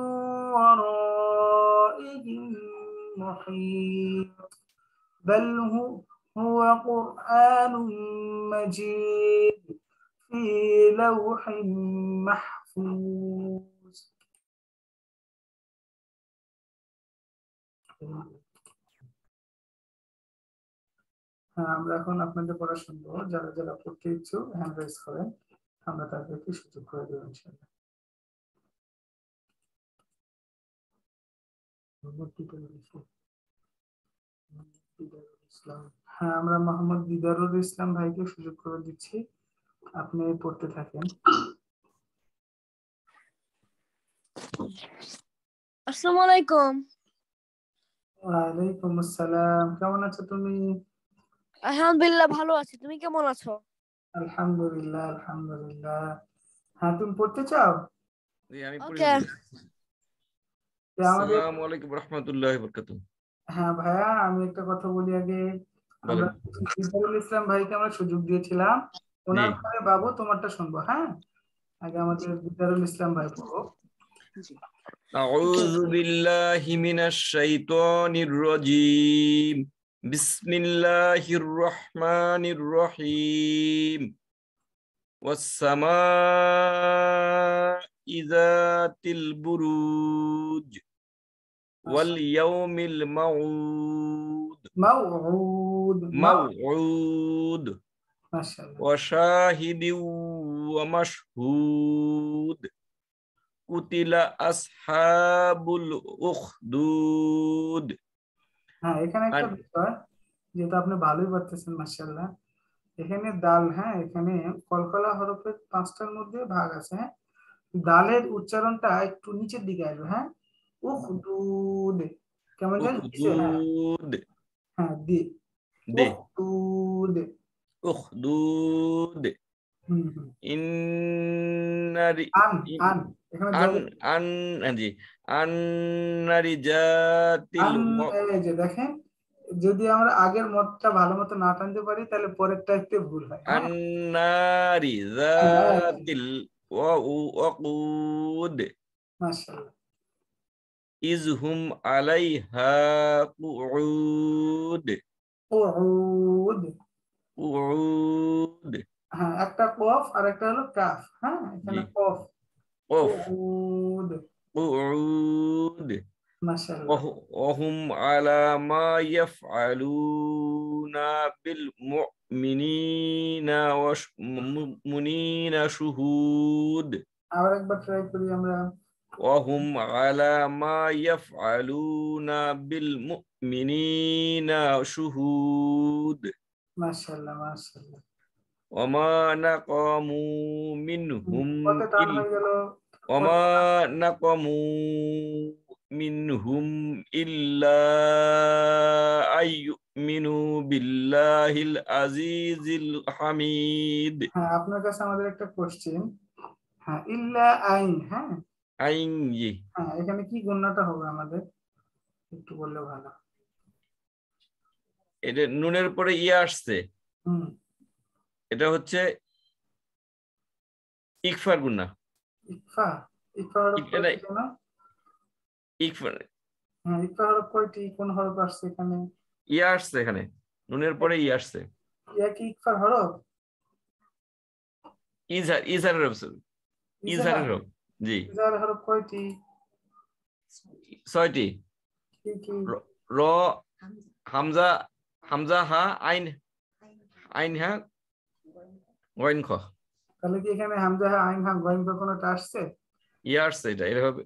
ورائهم محيط بل هو, هو قرآن مجيد في لوح محفوظ হ্যাঁ আমরা এখন আপনাদের পড়া শুনবো যারা যারা পড়তে ইচ্ছুক হ্যান্ড রেজ করেন আমরা তাদেরকে সুযোগ করে দেবো ইনশাল্লাহ হ্যাঁ আমরা মোহাম্মদ দিদারুল ইসলাম ভাইকে সুযোগ করে দিচ্ছি আপনি পড়তে থাকেন আসসালামু আলাইকুম ওয়ালাইকুম আসসালাম কেমন আছো তুমি আলহামদুলিল্লাহ ভালো আছি তুমি কেমন আছো আলহামদুলিল্লাহ আলহামদুলিল্লাহ হ্যাঁ তুমি পড়তে চাও জি আমি পড়ি হ্যাঁ ভাইয়া আমি একটা কথা বলি আগে ইসলাম ভাইকে আমরা সুযোগ দিয়েছিলাম ওনার বাবু তোমারটা শুনবো হ্যাঁ আগে আমাদের বিদারুল ইসলাম ভাই أعوذ بالله من الشيطان الرجيم بسم الله الرحمن الرحيم والسماء ذات البروج واليوم الموعود موعود موعود ما شاء الله وشاهد ومشهود قتل أصحاب الأخدود হ্যাঁ এখানে একটা বিষয় যেটা আপনি ভালোই পারতেছেন মাশাআল্লাহ এখানে দাল হ্যাঁ এখানে কলকলা হরফের পাঁচটার মধ্যে ভাগ আছে হ্যাঁ দালের উচ্চারণটা একটু নিচের দিকে আসবে হ্যাঁ Ukhdud. Kemudian Ukhdud. Ha, D. Ukhdud. Oh, oh, mm-hmm. eh, eh, যদি আমরা আগের মতটা ভালো মতো না টানতে পারি তাহলে পরেরটা একটু ভুল হয় আন্নারি জাতিল ওয়া ওয়াকুদ মাশাআল্লাহ هم عليها قعود قعود قعود হ্যাঁ একটা কফ আর একটা হলো কাফ হ্যাঁ এখানে কফ قعود قعود وهم على ما يفعلون بالمؤمنين والمؤمنين شهود আবার একবার ট্রাই করি وهم على ما يفعلون بالمؤمنين شهود ما شاء الله ما شاء الله وما نقموا منهم وما نقموا منهم إلا أن يؤمنوا بالله العزيز الحميد আপনার কাছে আমাদের একটা কোশ্চেন হ্যাঁ ইল্লা আইন হ্যাঁ আইং ই হ্যাঁ এখানে কি গুণটা হবে আমাদের একটু বললে ভালো এটা নুনের পরে ই আসছে এটা হচ্ছে ইকফার গুণা ইকফা ইকফার ইকফার হ্যাঁ ইকফা হরফ কয়টি কোন হরফ আসছে এখানে ই আসছে এখানে নুনের পরে ই আসছে ইয়া কি ইকফার হরফ ইজার ইজার হরফ ইজার হরফ জি ছয়টি র হামজা হামজা হা আইন আইন হা গইন খ তাহলে কি এখানে হামজা হা আইন হা খ আসছে ই আসছে এটা এটা হবে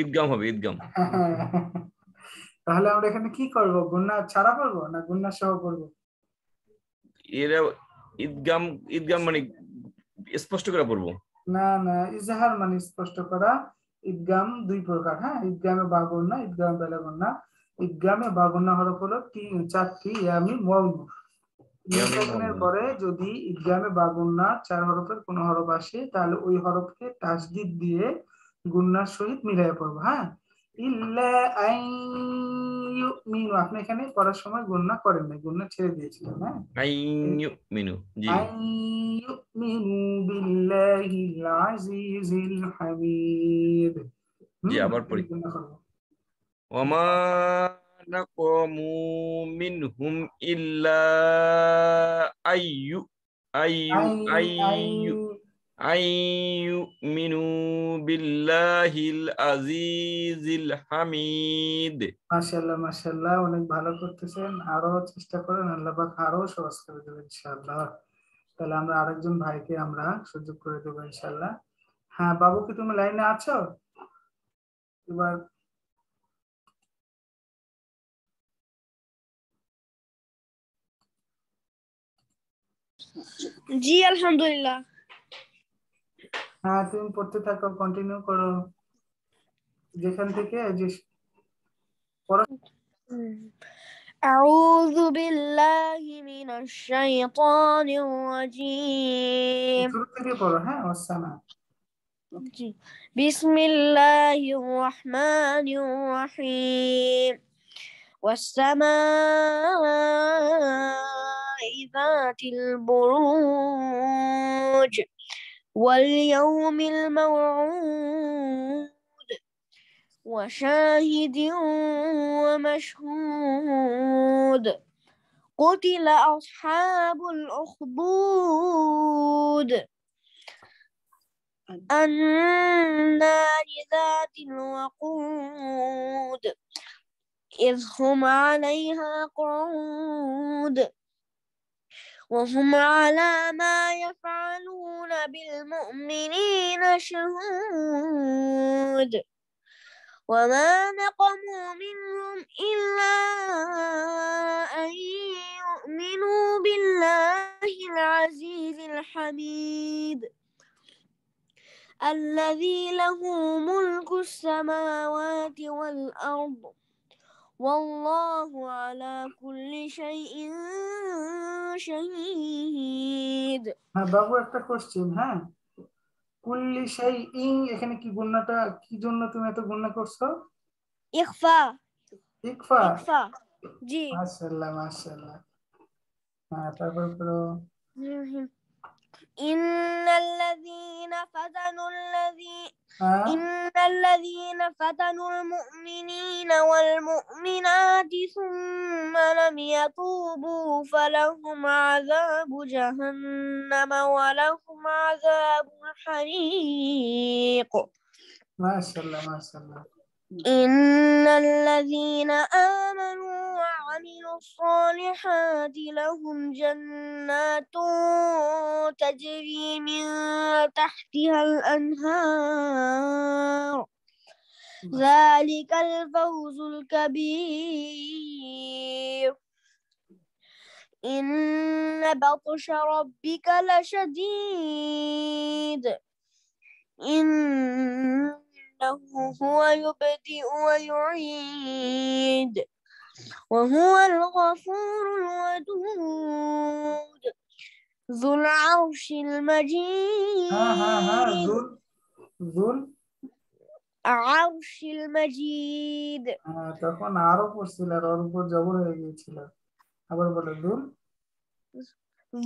ঈদগম হবে ঈদগম তাহলে আমরা এখানে কি করব গুন্না ছাড়া করব না গুন্না সহ করব এরা ঈদগাম ঈদগাম মানে স্পষ্ট করে পড়বো না না ইজাহার মানে স্পষ্ট করা ইদগাম দুই প্রকার হ্যাঁ ইদগামে না ইদগামে বেলাগন্না ইদগামে বাগন্না হরফ হলো তিন চারটি ইয়ামি মৌন পরে যদি ইদগামে না চার হরফের কোন হরফ আসে তাহলে ওই হরফকে তাসদিদ দিয়ে গুন্নার সহিত মিলাইয়া পড়বো হ্যাঁ ইল্লা আইন ইউ মিনু আপনি এখানে পড়ার সময় গুণনা করেন না গুণনা ছেড়ে দিয়েছিলেন হ্যাঁ আইন ইউ মিনু জি ইউ মিনু বিল্লাহিল আজিজিল হামিদ জি আবার পড়ি ওমা নাকামু মিনহুম ইল্লা আইয়ু আইয়ু আইয়ু আইয়ুমিনু বিল্লাহিল আজিজিল হামিদ মাশাআল্লাহ মাশাআল্লাহ অনেক ভালো করতেছেন আরো চেষ্টা করেন আল্লাহ পাক আরো সহজ করে দেবেন ইনশাআল্লাহ তাহলে আমরা আরেকজন ভাইকে আমরা সুযোগ করে দেব ইনশাআল্লাহ হ্যাঁ বাবু কি তুমি লাইনে আছো এবার জি আলহামদুলিল্লাহ হ্যাঁ তুমি পড়তে থাকো কন্টিনিউ করো যেখান থেকে যে أعوذ بالله من الشيطان الرجيم بسم الله الرحمن الرحيم والسماء ذات البروج واليوم الموعود وشاهد ومشهود قتل أصحاب الأخدود النار ذات الوقود إذ هم عليها قعود وهم على ما يفعلون بالمؤمنين شهود وما نقموا منهم إلا أن يؤمنوا بالله العزيز الحميد الذي له ملك السماوات والأرض والله على كل شيء شهيد হ্যাঁ বাবু একটা কোশ্চেন হ্যাঁ কুল্লি শাই ইং এখানে কি গুণনাটা কি জন্য তুমি এত গুণনা করছো ইখফা ইখফা ইখফা জি মাশাআল্লাহ মাশাআল্লাহ হ্যাঁ তারপর পুরো إن الذين فتنوا الذي آه. إن الذين فتنوا المؤمنين والمؤمنات ثم لم يتوبوا فلهم عذاب جهنم ولهم عذاب الحريق ما شاء الله ما شاء الله إن الذين آمنوا وعملوا الصالحات لهم جنات تجري من تحتها الأنهار ذلك الفوز الكبير إن بطش ربك لشديد إن إنه هو يبدئ ويعيد وهو الغفور الودود ذو العرش المجيد ها ها ها عرش المجيد তখন আর উপর জবর হয়ে গিয়েছিল আবার বলো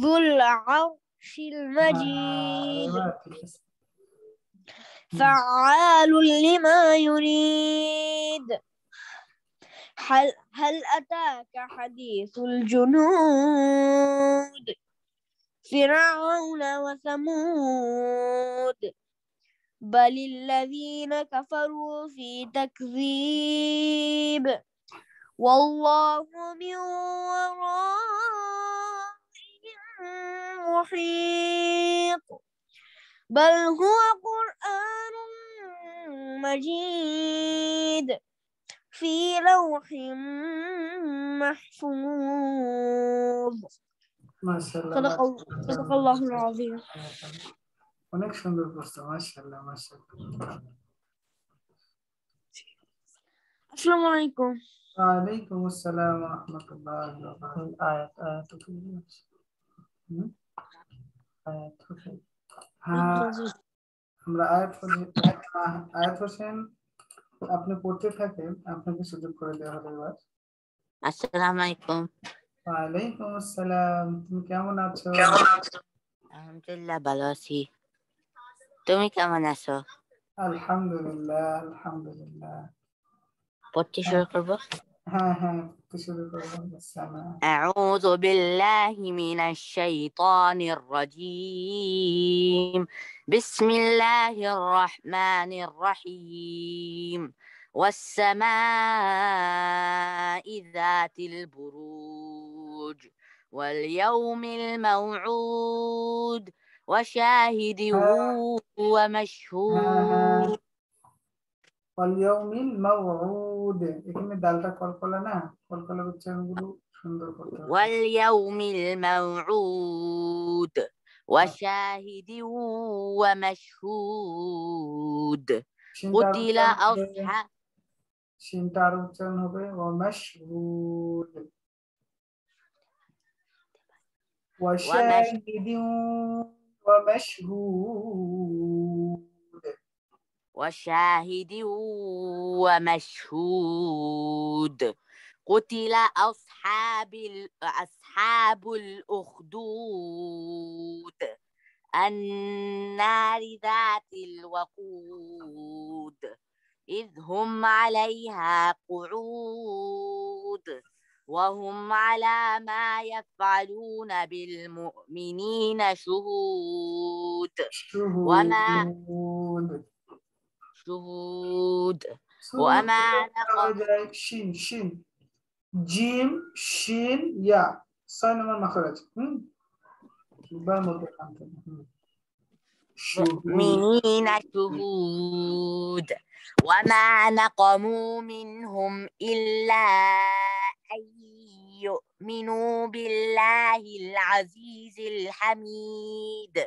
ذو العرش المجيد فعال لما يريد هل هل أتاك حديث الجنود فرعون وثمود بل الذين كفروا في تكذيب والله من ورائهم محيط بل هو قرآن مجيد في لوح محفوظ ما شاء الله صدق الله العظيم ونكشن بالبوستة ما شاء الله ما شاء الله السلام عليكم وعليكم السلام ورحمة الله وبركاته آية آية آية آية হ্যাঁ, আমরা আয়াত হোসেন আপনি পড়তে থাকেন আপনাকে সুযোগ করে দেওয়া হবে এবার আসসালামু আলাইকুম ওয়ালাইকুম আসসালাম তুমি কেমন আছো আলহামদুলিল্লাহ ভালো আছি তুমি কেমন আছো আলহামদুলিল্লাহ আলহামদুলিল্লাহ পড়তে শুরু করবো أعوذ بالله من الشيطان الرجيم بسم الله الرحمن الرحيم والسماء ذات البروج واليوم الموعود وشاهد ومشهود واليوم الموعود এখানে ডালটা কলকলা না কলকলার উচ্চারণগুলো সুন্দর করতে হবে واليوم الموعود وشاهد ومشهود قتل اصحاب شنتار উচ্চারণ হবে ومشهود وشاهد ومشهود وشاهد ومشهود قتل أصحاب أصحاب الأخدود النار ذات الوقود إذ هم عليها قعود وهم على ما يفعلون بالمؤمنين شهود وما الشهود وما نقض شين شين جيم شين يا صار ما مخرج مؤمنين شهود وما نقموا منهم إلا أن يؤمنوا بالله العزيز الحميد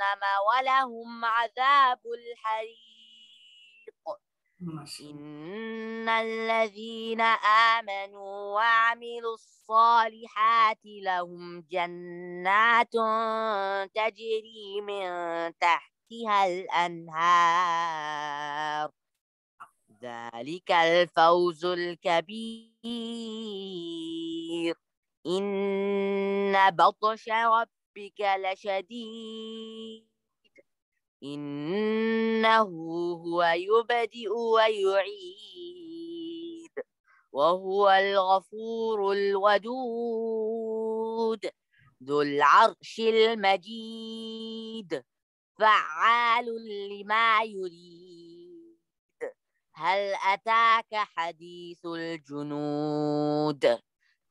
جهنم ولهم عذاب الحريق إن الذين آمنوا وعملوا الصالحات لهم جنات تجري من تحتها الأنهار ذلك الفوز الكبير إن بطش ربك ربك لشديد إنه هو يبدئ ويعيد وهو الغفور الودود ذو العرش المجيد فعال لما يريد هل أتاك حديث الجنود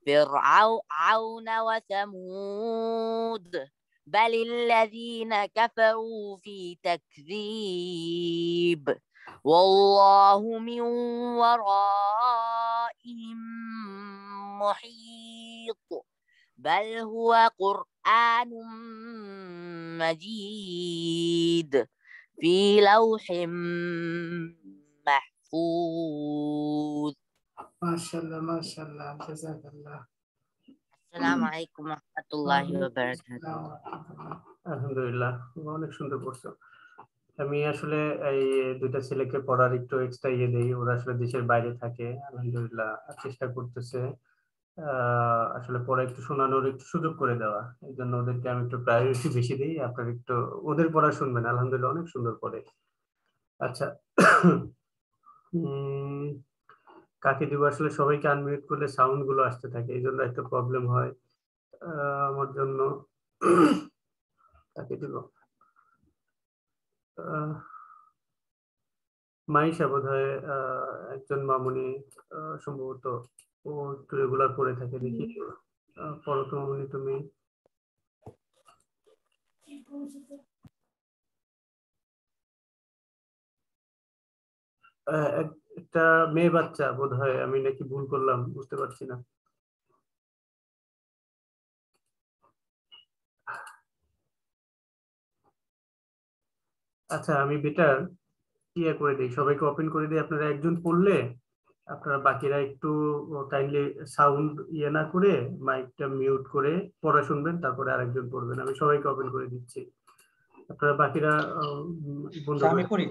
فرعون وثمود بل الذين كفروا في تكذيب والله من ورائهم محيط بل هو قرآن مجيد في لوح محفوظ আলহামদুলিল্লাহ অনেক সুন্দর পড়ছো আমি আসলে এই দুইটা ছেলেকে পড়ার একটু এক্সট্রা ইয়ে দেই ওরা আসলে দেশের বাইরে থাকে আলহামদুলিল্লাহ চেষ্টা করতেছে আসলে পড়া একটু শোনানোর একটু সুযোগ করে দেওয়া এই জন্য ওদেরকে আমি একটু প্রায়োরিটি বেশি দিই আপনার একটু ওদের পড়া শুনবেন আলহামদুলিল্লাহ অনেক সুন্দর পড়ে আচ্ছা কাকে দিব আসলে সবাইকে আনমিউট করলে সাউন্ড গুলো আসতে থাকে এই জন্য একটা প্রবলেম হয় আমার জন্য কাকে দিব মাইসা বোধ হয় একজন মামুনি সম্ভবত ও একটু রেগুলার করে থাকে দেখি পরত মামুনি তুমি এক একটা মেয়ে বাচ্চা বোধ হয় আমি নাকি ভুল করলাম বুঝতে পারছি না আচ্ছা আমি বেটার ইয়ে করে দিই সবাইকে ওপেন করে দিই আপনারা একজন পড়লে আপনারা বাকিরা একটু কাইন্ডলি সাউন্ড ইয়ে না করে মাইকটা মিউট করে পড়া শুনবেন তারপরে আরেকজন পড়বেন আমি সবাইকে ওপেন করে দিচ্ছি আপনারা বাকিরা বন্ধু আচ্ছা, আমি করি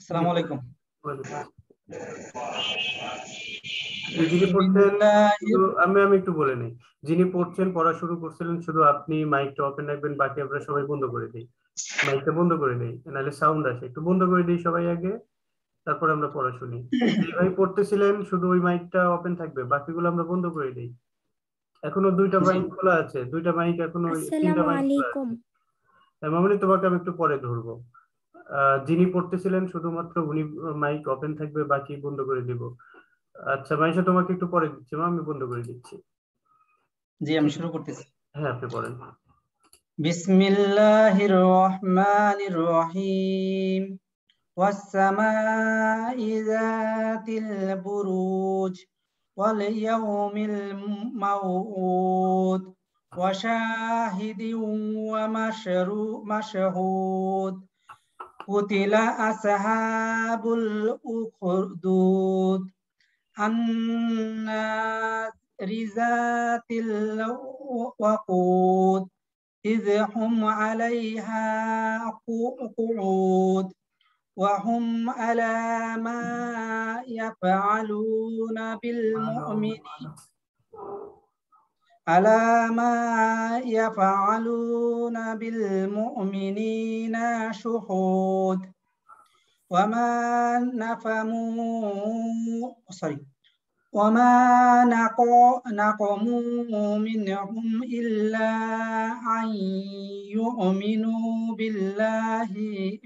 আসসালামু আলাইকুম আমি আমি একটু বলে নিই যিনি পড়ছেন পড়া শুরু করছিলেন শুধু আপনি মাইকটা ওপেন রাখবেন বাকি আমরা সবাই বন্ধ করে দিই মাইকটা বন্ধ করে দিই নাহলে সাউন্ড আসে একটু বন্ধ করে দিই সবাই আগে তারপরে আমরা পড়া শুনি ভাই পড়তেছিলেন শুধু ওই মাইকটা ওপেন থাকবে বাকিগুলো আমরা বন্ধ করে দিই এখনো দুইটা মাইক খোলা আছে দুইটা মাইক এখনো তিনটা মাইক মামনি তোমাকে আমি একটু পরে ধরবো যিনি পড়তেছিলেন শুধুমাত্র উনি মাইক ওপেন থাকবে বাকি বন্ধ করে দিব আচ্ছা মাইশা তোমাকে একটু পরে দিচ্ছি আমি বন্ধ করে দিচ্ছি জি আমি শুরু করতেছি হ্যাঁ আপনি পড়েন বিসমিল্লাহির রহমানির রহিম والسماء ذات البروج واليوم الموعود وشاهد ومشهود قتل أصحاب الأخدود النار رزات الوقود إذ هم عليها قعود وهم على ما يفعلون بالمؤمنين على ما يفعلون بالمؤمنين شهود وما نفموا sorry وما نقموا منهم إلا أن يؤمنوا بالله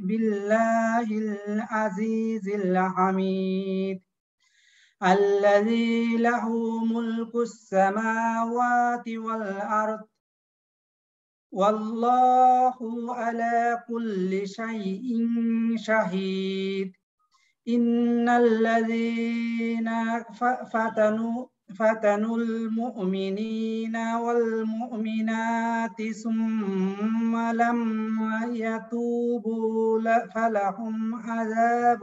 بالله العزيز الحميد الذي له ملك السماوات والأرض والله على كل شيء شهيد إن الذين فتنوا فتنوا المؤمنين والمؤمنات ثم لم يتوبوا فلهم عذاب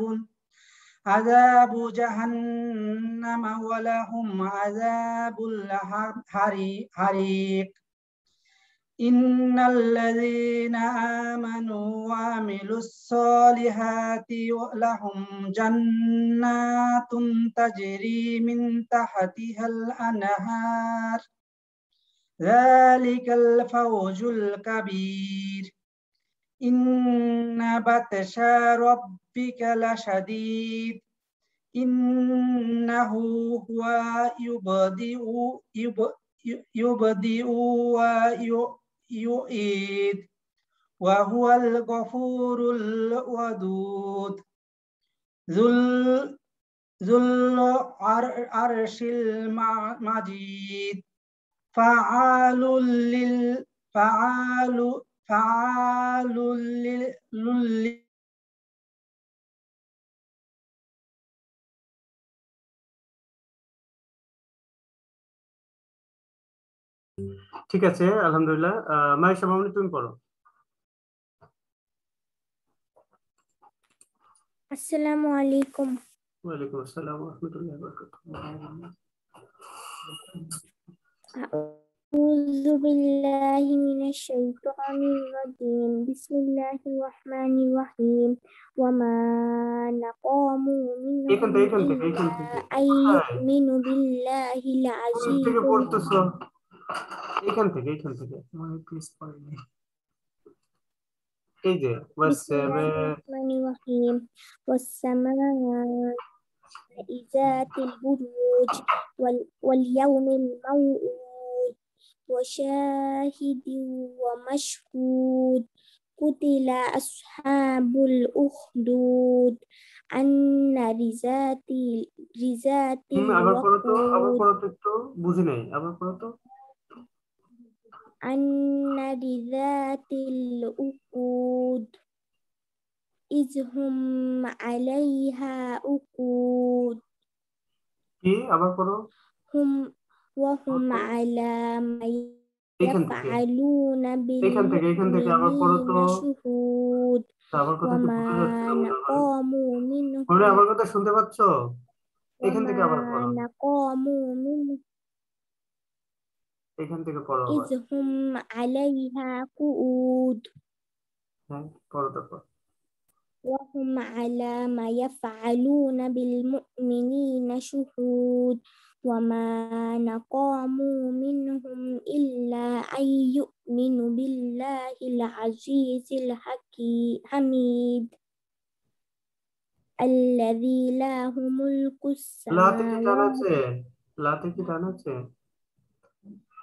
عذاب جهنم ولهم عذاب الحريق إن الذين آمنوا وعملوا الصالحات لهم جنات تجري من تحتها الأنهار ذلك الفوج الكبير إن بطش رب ربك لشديد إنه هو يبدئ يبدئ ويعيد وهو الغفور الودود ذو العرش المجيد فعال لل فعال فعال لل ঠিক আছে আলহামদুলিল্লাহ মায়ের সভামনি তুমি পড়ো আসসালামু আলাইকুম ওয়ালাইকুম আসসালাম ওয়া রাহমাতুল্লাহি ওয়া বারাকাতুহু أعوذ بالله من الشيطان الرجيم بسم الله الرحمن الرحيم وما نقاموا منهم إلا أن يؤمنوا بالله العزيز এইখান থেকে এইখান থেকে মানে প্লিজ পড়েনি এই যে ذات البروج واليوم الموعود وشاهد ومشهود قتل أصحاب الأخدود আন্না রিজাতি রিজাতি আবার পড়ো তো আবার পড়ো তো একটু বুঝি নাই النار ذات الوقود إذ هم عليها أقود هم وهم على ما يفعلون بالمؤمنين شهود وما نقاموا منهم وما نقاموا منهم إذ هم عليها قعود وهم على ما يفعلون بالمؤمنين شهود وما نقاموا منهم إلا أن يؤمنوا بالله العزيز الحميد الذي له ملك السماوات আছে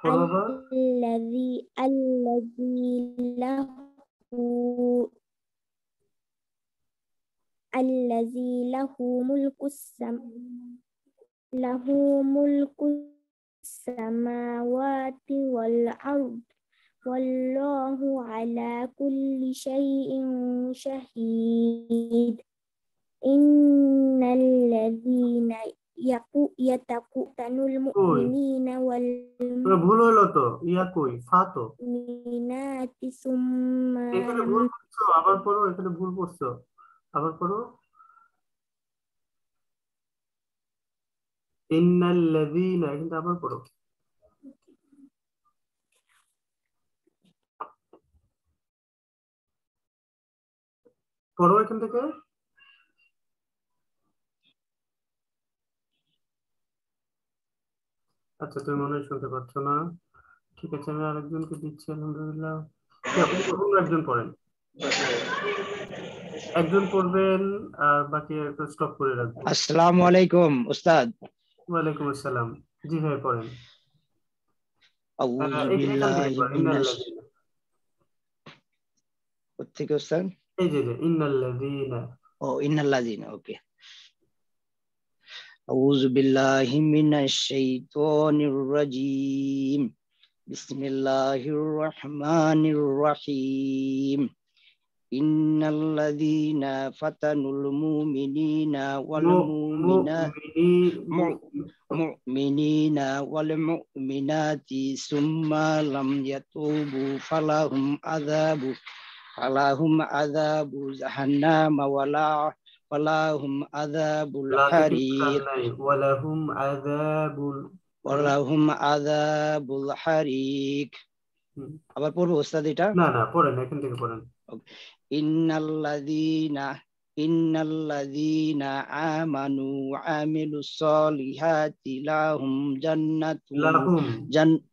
الذي الذي له الذي له ملك السم له ملك السماوات والأرض والله على كل شيء شهيد إن ইয়াকু ইয়াতাকু তানুল মুমিনিনা ভুল হলো তো ইয়াকুই ফা আবার পড়ো এখানে ভুল করছো আবার পড়ো ইন্নাল্লাযীনা আবার পড়ো পড়ো এখান থেকে আচ্ছা তুমি মনে শুনতে পাচ্ছ না ঠিক আছে আমি আরেকজনকে দিচ্ছি আলহামদুলিল্লাহ একজন পড়েন একজন পড়বেন আর বাকি একটা স্টপ করে রাখবেন আসসালামু আলাইকুম উস্তাদ ওয়ালাইকুম আসসালাম জি ভাই পড়েন থেকে উস্তাদ এই যে ইন্নাল্লাযিনা ও ইন্নাল্লাযিনা ওকে أعوذ بالله من الشيطان الرجيم بسم الله الرحمن الرحيم إن الذين فتنوا المؤمنين والمؤمنات والمؤمنات ثم لم يتوبوا فلهم عذاب فلهم عذاب جهنم ولا ওয়ালাহুম আযাবুল হারির ওয়ালাহুম আযাবুল ওয়ালাহুম আযাবুল হারিক আবার পড়বো ওস্তাদ এটা না না পড়েন এখান থেকে পড়েন ইন্নাল্লাযীনা ইন্নাল্লাযীনা আমানু ওয়া আমিলুস সলিহাতি লাহুম জান্নাতুন লাহুম জান্নাতুন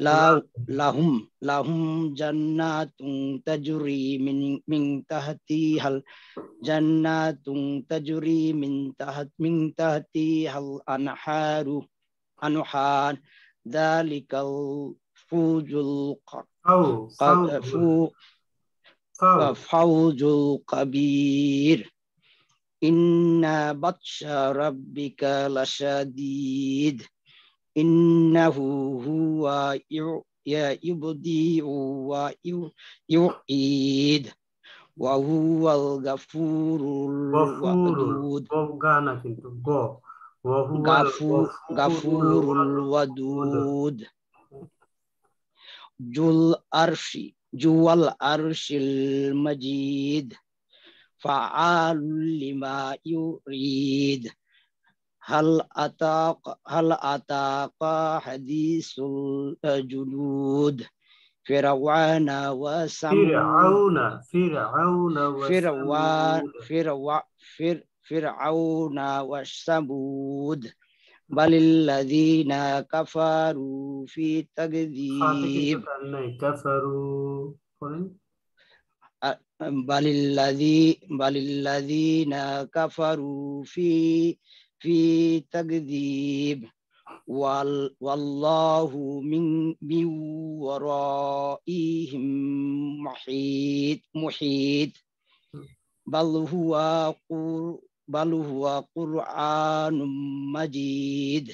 لهم لهم جنات تجري من من تحتها جنات تجري من تحت من تحتها الأنهار أنهار ذلك الفوز الفوز الكبير إن بطش ربك لشديد إنه هو يبدي ويعيد وهو الغفور الودود غفور الودود جل الأرش جوال أرش المجيد فعال لما يريد هل أتاق هل أتاق حديث الجنود فرعون وسمود فرعون فرعون فرعون فرعون وسمود بل الذين كفروا في تكذيب كفروا بل الذي بل الذين كفروا في في تكذيب والله من من ورائهم محيط محيط بل هو بل هو قرآن مجيد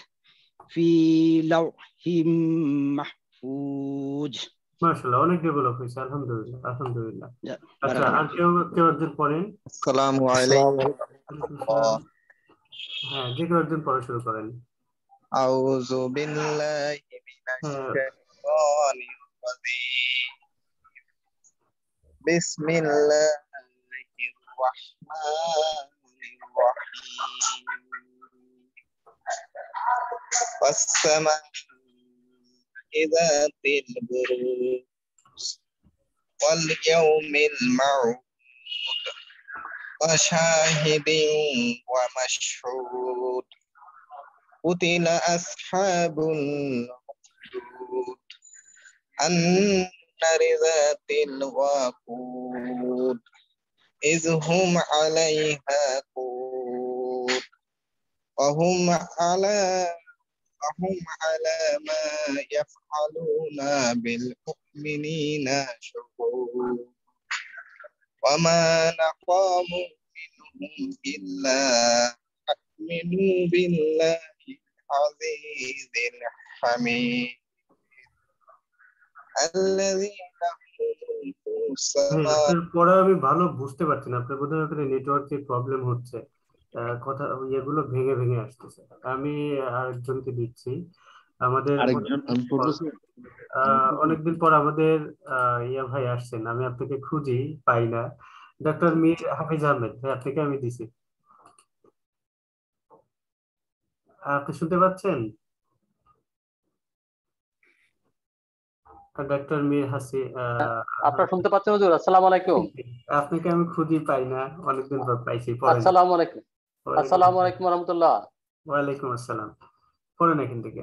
في لوح محفوظ ما شاء الله অনেক ডেভেলপ হয়েছে আলহামদুলিল্লাহ আলহামদুলিল্লাহ আচ্ছা আর কেউ কেউ একজন পড়েন السلام عليكم হ্যাঁ যে শুরু করেন وشاهد ومشهود قتل أصحاب الأخدود النار ذات الوقود إذ هم عليها قود وهم على وهم على ما يفعلون بالمؤمنين شهود وما منهم إلا بالله العزيز الحميد الذي পরে আমি ভালো বুঝতে পারছি না আপনার বোধহয় ওখানে নেটওয়ার্কের প্রবলেম হচ্ছে কথা ইয়েগুলো ভেঙে ভেঙে আসতেছে আমি আরেকজনকে দিচ্ছি আমাদের আরেকজন অনেকদিন পর আমাদের ইয়া ভাই আসছেন আমি আপনাকে খুঁজি পাই না ডক্টর মীর হাফিজ আহমেদ ভাই আপনাকে আমি দিছি আপনি শুনতে পাচ্ছেন ডক্টর মীর হাসি আপনারা শুনতে পাচ্ছেন হুজুর আসসালামু আলাইকুম আপনাকে আমি খুঁজি পাই না অনেকদিন পর পাইছি আসসালামু আলাইকুম আসসালামু আলাইকুম রাহমাতুল্লাহ ওয়া আলাইকুম আসসালাম পড়েন এখান থেকে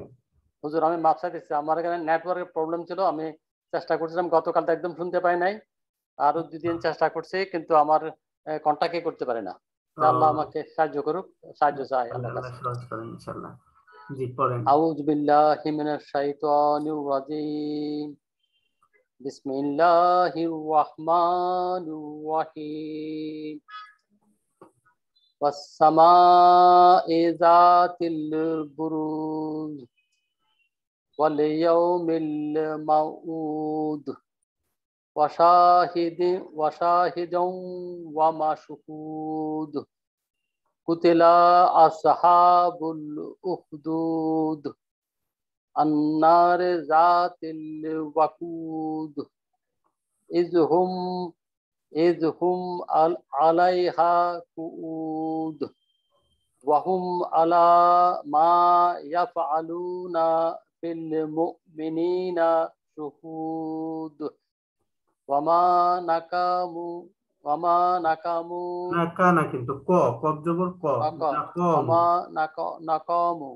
হুজুর আমি মাপ চাইতেছি আমার এখানে নেটওয়ার্কের প্রবলেম ছিল আমি চেষ্টা করছিলাম গতকাল একদম শুনতে পাই নাই আরো দুদিন আচ্ছা। চেষ্টা করছি কিন্তু আমার কন্ট্যাক্টই করতে পারে না আল্লাহ আমাকে সাহায্য করুক সাহায্য চাই আল্লাহ জি বিল্লাহি মিনাশ শাইতানির রাজিম বিসমিল্লাহির রহমানির রহিম والسماء ذات البروج واليوم الموعود وشاهد وشاهد ومشهود قتل أصحاب الأخدود النار ذات الوقود إذ هم إذ هم عليها قعود وهم على ما يفعلون بالمؤمنين شهود وما نكاموا وما نكاموا نكانا কিন্তু ক কব জবর ক وما نكاموا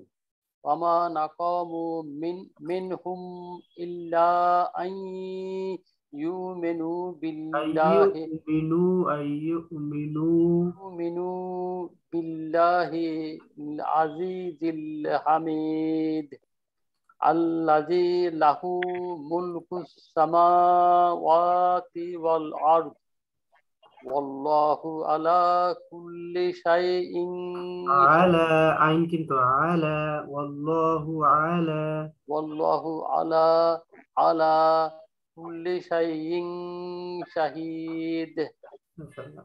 وما نكاموا من منهم إلا أن يؤمنوا بالله يؤمنوا أي يؤمنوا يؤمنوا بالله العزيز الحميد الذي له ملك السماوات والأرض والله على كل شيء على عين كنت على والله على والله على على كل شيء شهيد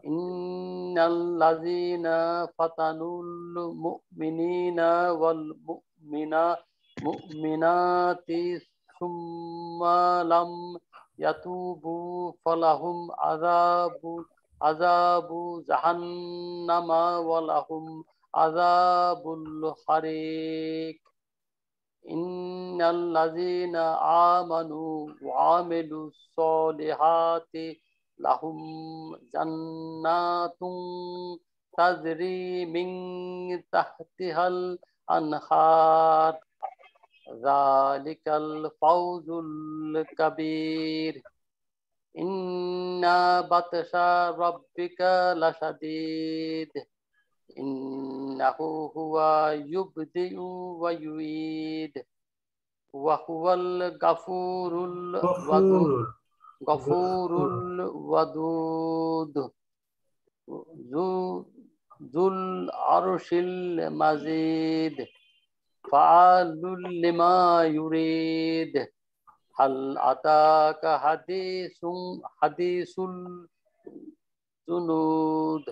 إن الذين فتنوا المؤمنين والمؤمنات مؤمنات ثم لم يتوبوا فلهم عذاب عذاب جهنم ولهم عذاب الحريق إن الذين آمنوا وعملوا الصالحات لهم جنات تجري من تحتها الأنهار ذلك الفوز الكبير إن بطش ربك لشديد إنه هو يبدئ ويعيد وهو الغفور الودود غفور الودود ذو ذو العرش المزيد فعال لما يريد هل أتاك حديث حديث الجنود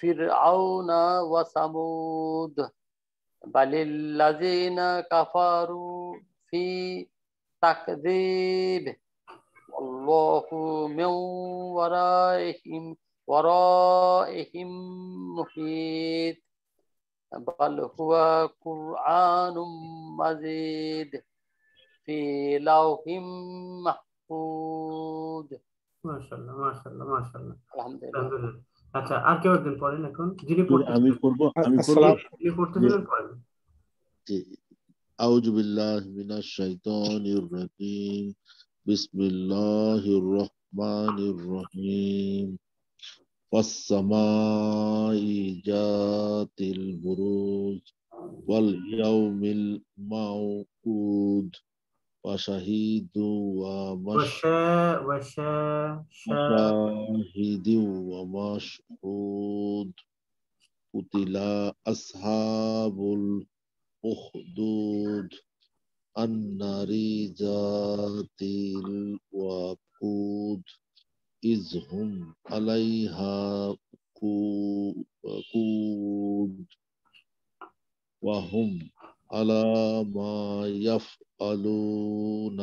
فرعون وثمود بل الذين كفروا في تكذيب والله من ورائهم ورائهم محيط بل هو قرآن مزيد في لوح محفوظ ما شاء الله ما شاء الله ما شاء الله الحمد لله أعوذ بالله من الشيطان الرجيم بسم الله الرحمن الرحيم والسماء ذات البروج واليوم الموعود وشهيد ومشهد ومشهود قتل أصحاب الأخدود النار ذات الوقود إذ هم عليها قود وهم على ما يفعلون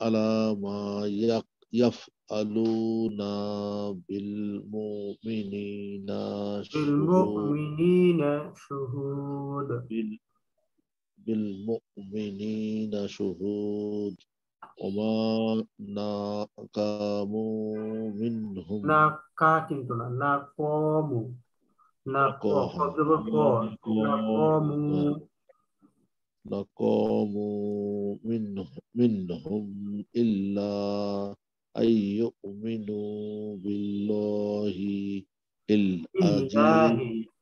على ما يفعلون بالمؤمنين بالمؤمنين شهود بالمؤمنين شهود وما نقاموا منهم نقا কিন্তু نقاموا نقاموا نقاموا منهم إلا أن يؤمنوا بالله العزيز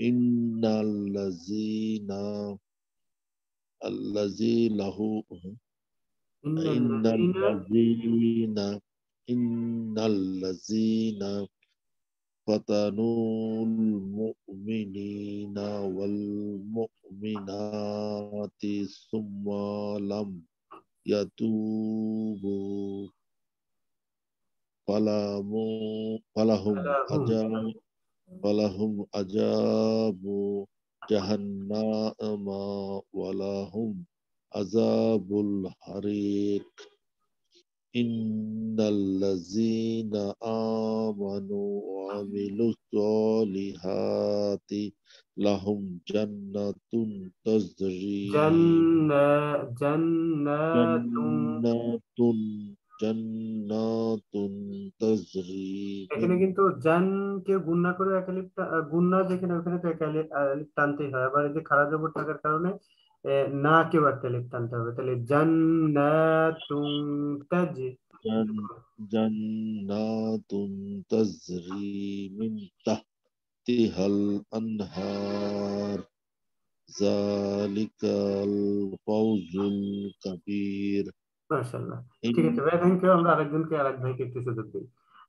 إن الذين الذي له إن الذين إن الذين فتنوا المؤمنين والمؤمنات ثم لم يتوبوا فلهم أجر ولهم عذاب جهنم ولهم عذاب الحريق إن الذين آمنوا وعملوا الصالحات لهم جنة تجري جنة جنة جنة جنة এখানে কিন্তু জান কে গুন্না করে একালিপ গুন্না যেখানে ওখানে তো একালিপ টানতেই হয় আবার এই যে খারাপ জবর থাকার কারণে না কেউ একটা লিপ টানতে হবে তাহলে জান্নাতুন তাজ জান্নাতুন তাজরি মিন তাহতিহাল আনহার জালিকাল ফাউজুল কাবীর মাশাআল্লাহ ঠিক আছে ভাই থ্যাংক ইউ আমরা আরেকজনকে আরেক ভাইকে একটু সুযোগ দিই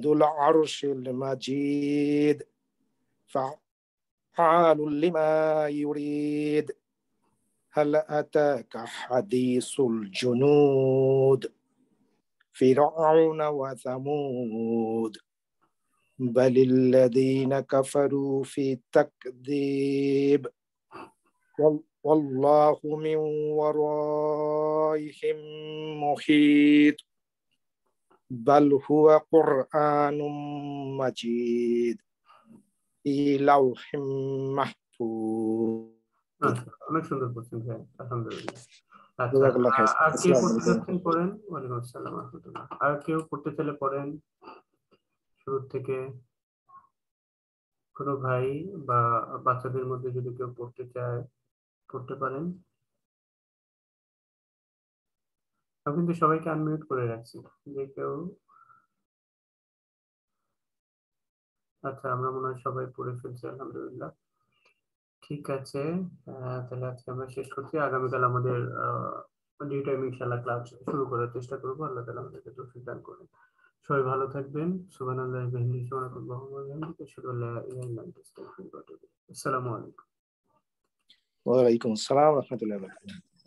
ذو العرش المجيد فعال لما يريد هل أتاك حديث الجنود فرعون وثمود بل الذين كفروا في تكذيب والله من ورائهم محيط بل هو قرآن মাজিদ ই لوح محفوظ আচ্ছা, অনেক সুন্দর বলছেন ভাই আলহামদুলিল্লাহ আচ্ছা, আর কেউ পড়তে চাচ্ছেন পড়েন ওয়ালাইকুম আসসালাম রহমতুল্লাহ আর কেউ পড়তে চাইলে পড়েন শুরু থেকে কোনো ভাই বা বাচ্চাদের মধ্যে যদি কেউ পড়তে চায় পড়তে পারেন আমি কিন্তু সবাইকে আনমিউট করে রাখছি যে কেউ আচ্ছা আমরা মনে হয় সবাই পড়ে ফেলছি আলহামদুলিল্লাহ ঠিক আছে তাহলে আজকে আমরা শেষ করছি আগামীকাল আমাদের ডে টাইম ইনশাল্লাহ ক্লাস শুরু করার চেষ্টা করবো আল্লাহ তালা আমাদেরকে তৌফিক দান করেন সবাই ভালো থাকবেন সুবান আল্লাহ বেহলি সুবানাকুল্লাহ আসসালামু আলাইকুম ওয়ালাইকুম আসসালাম রহমতুল্লাহ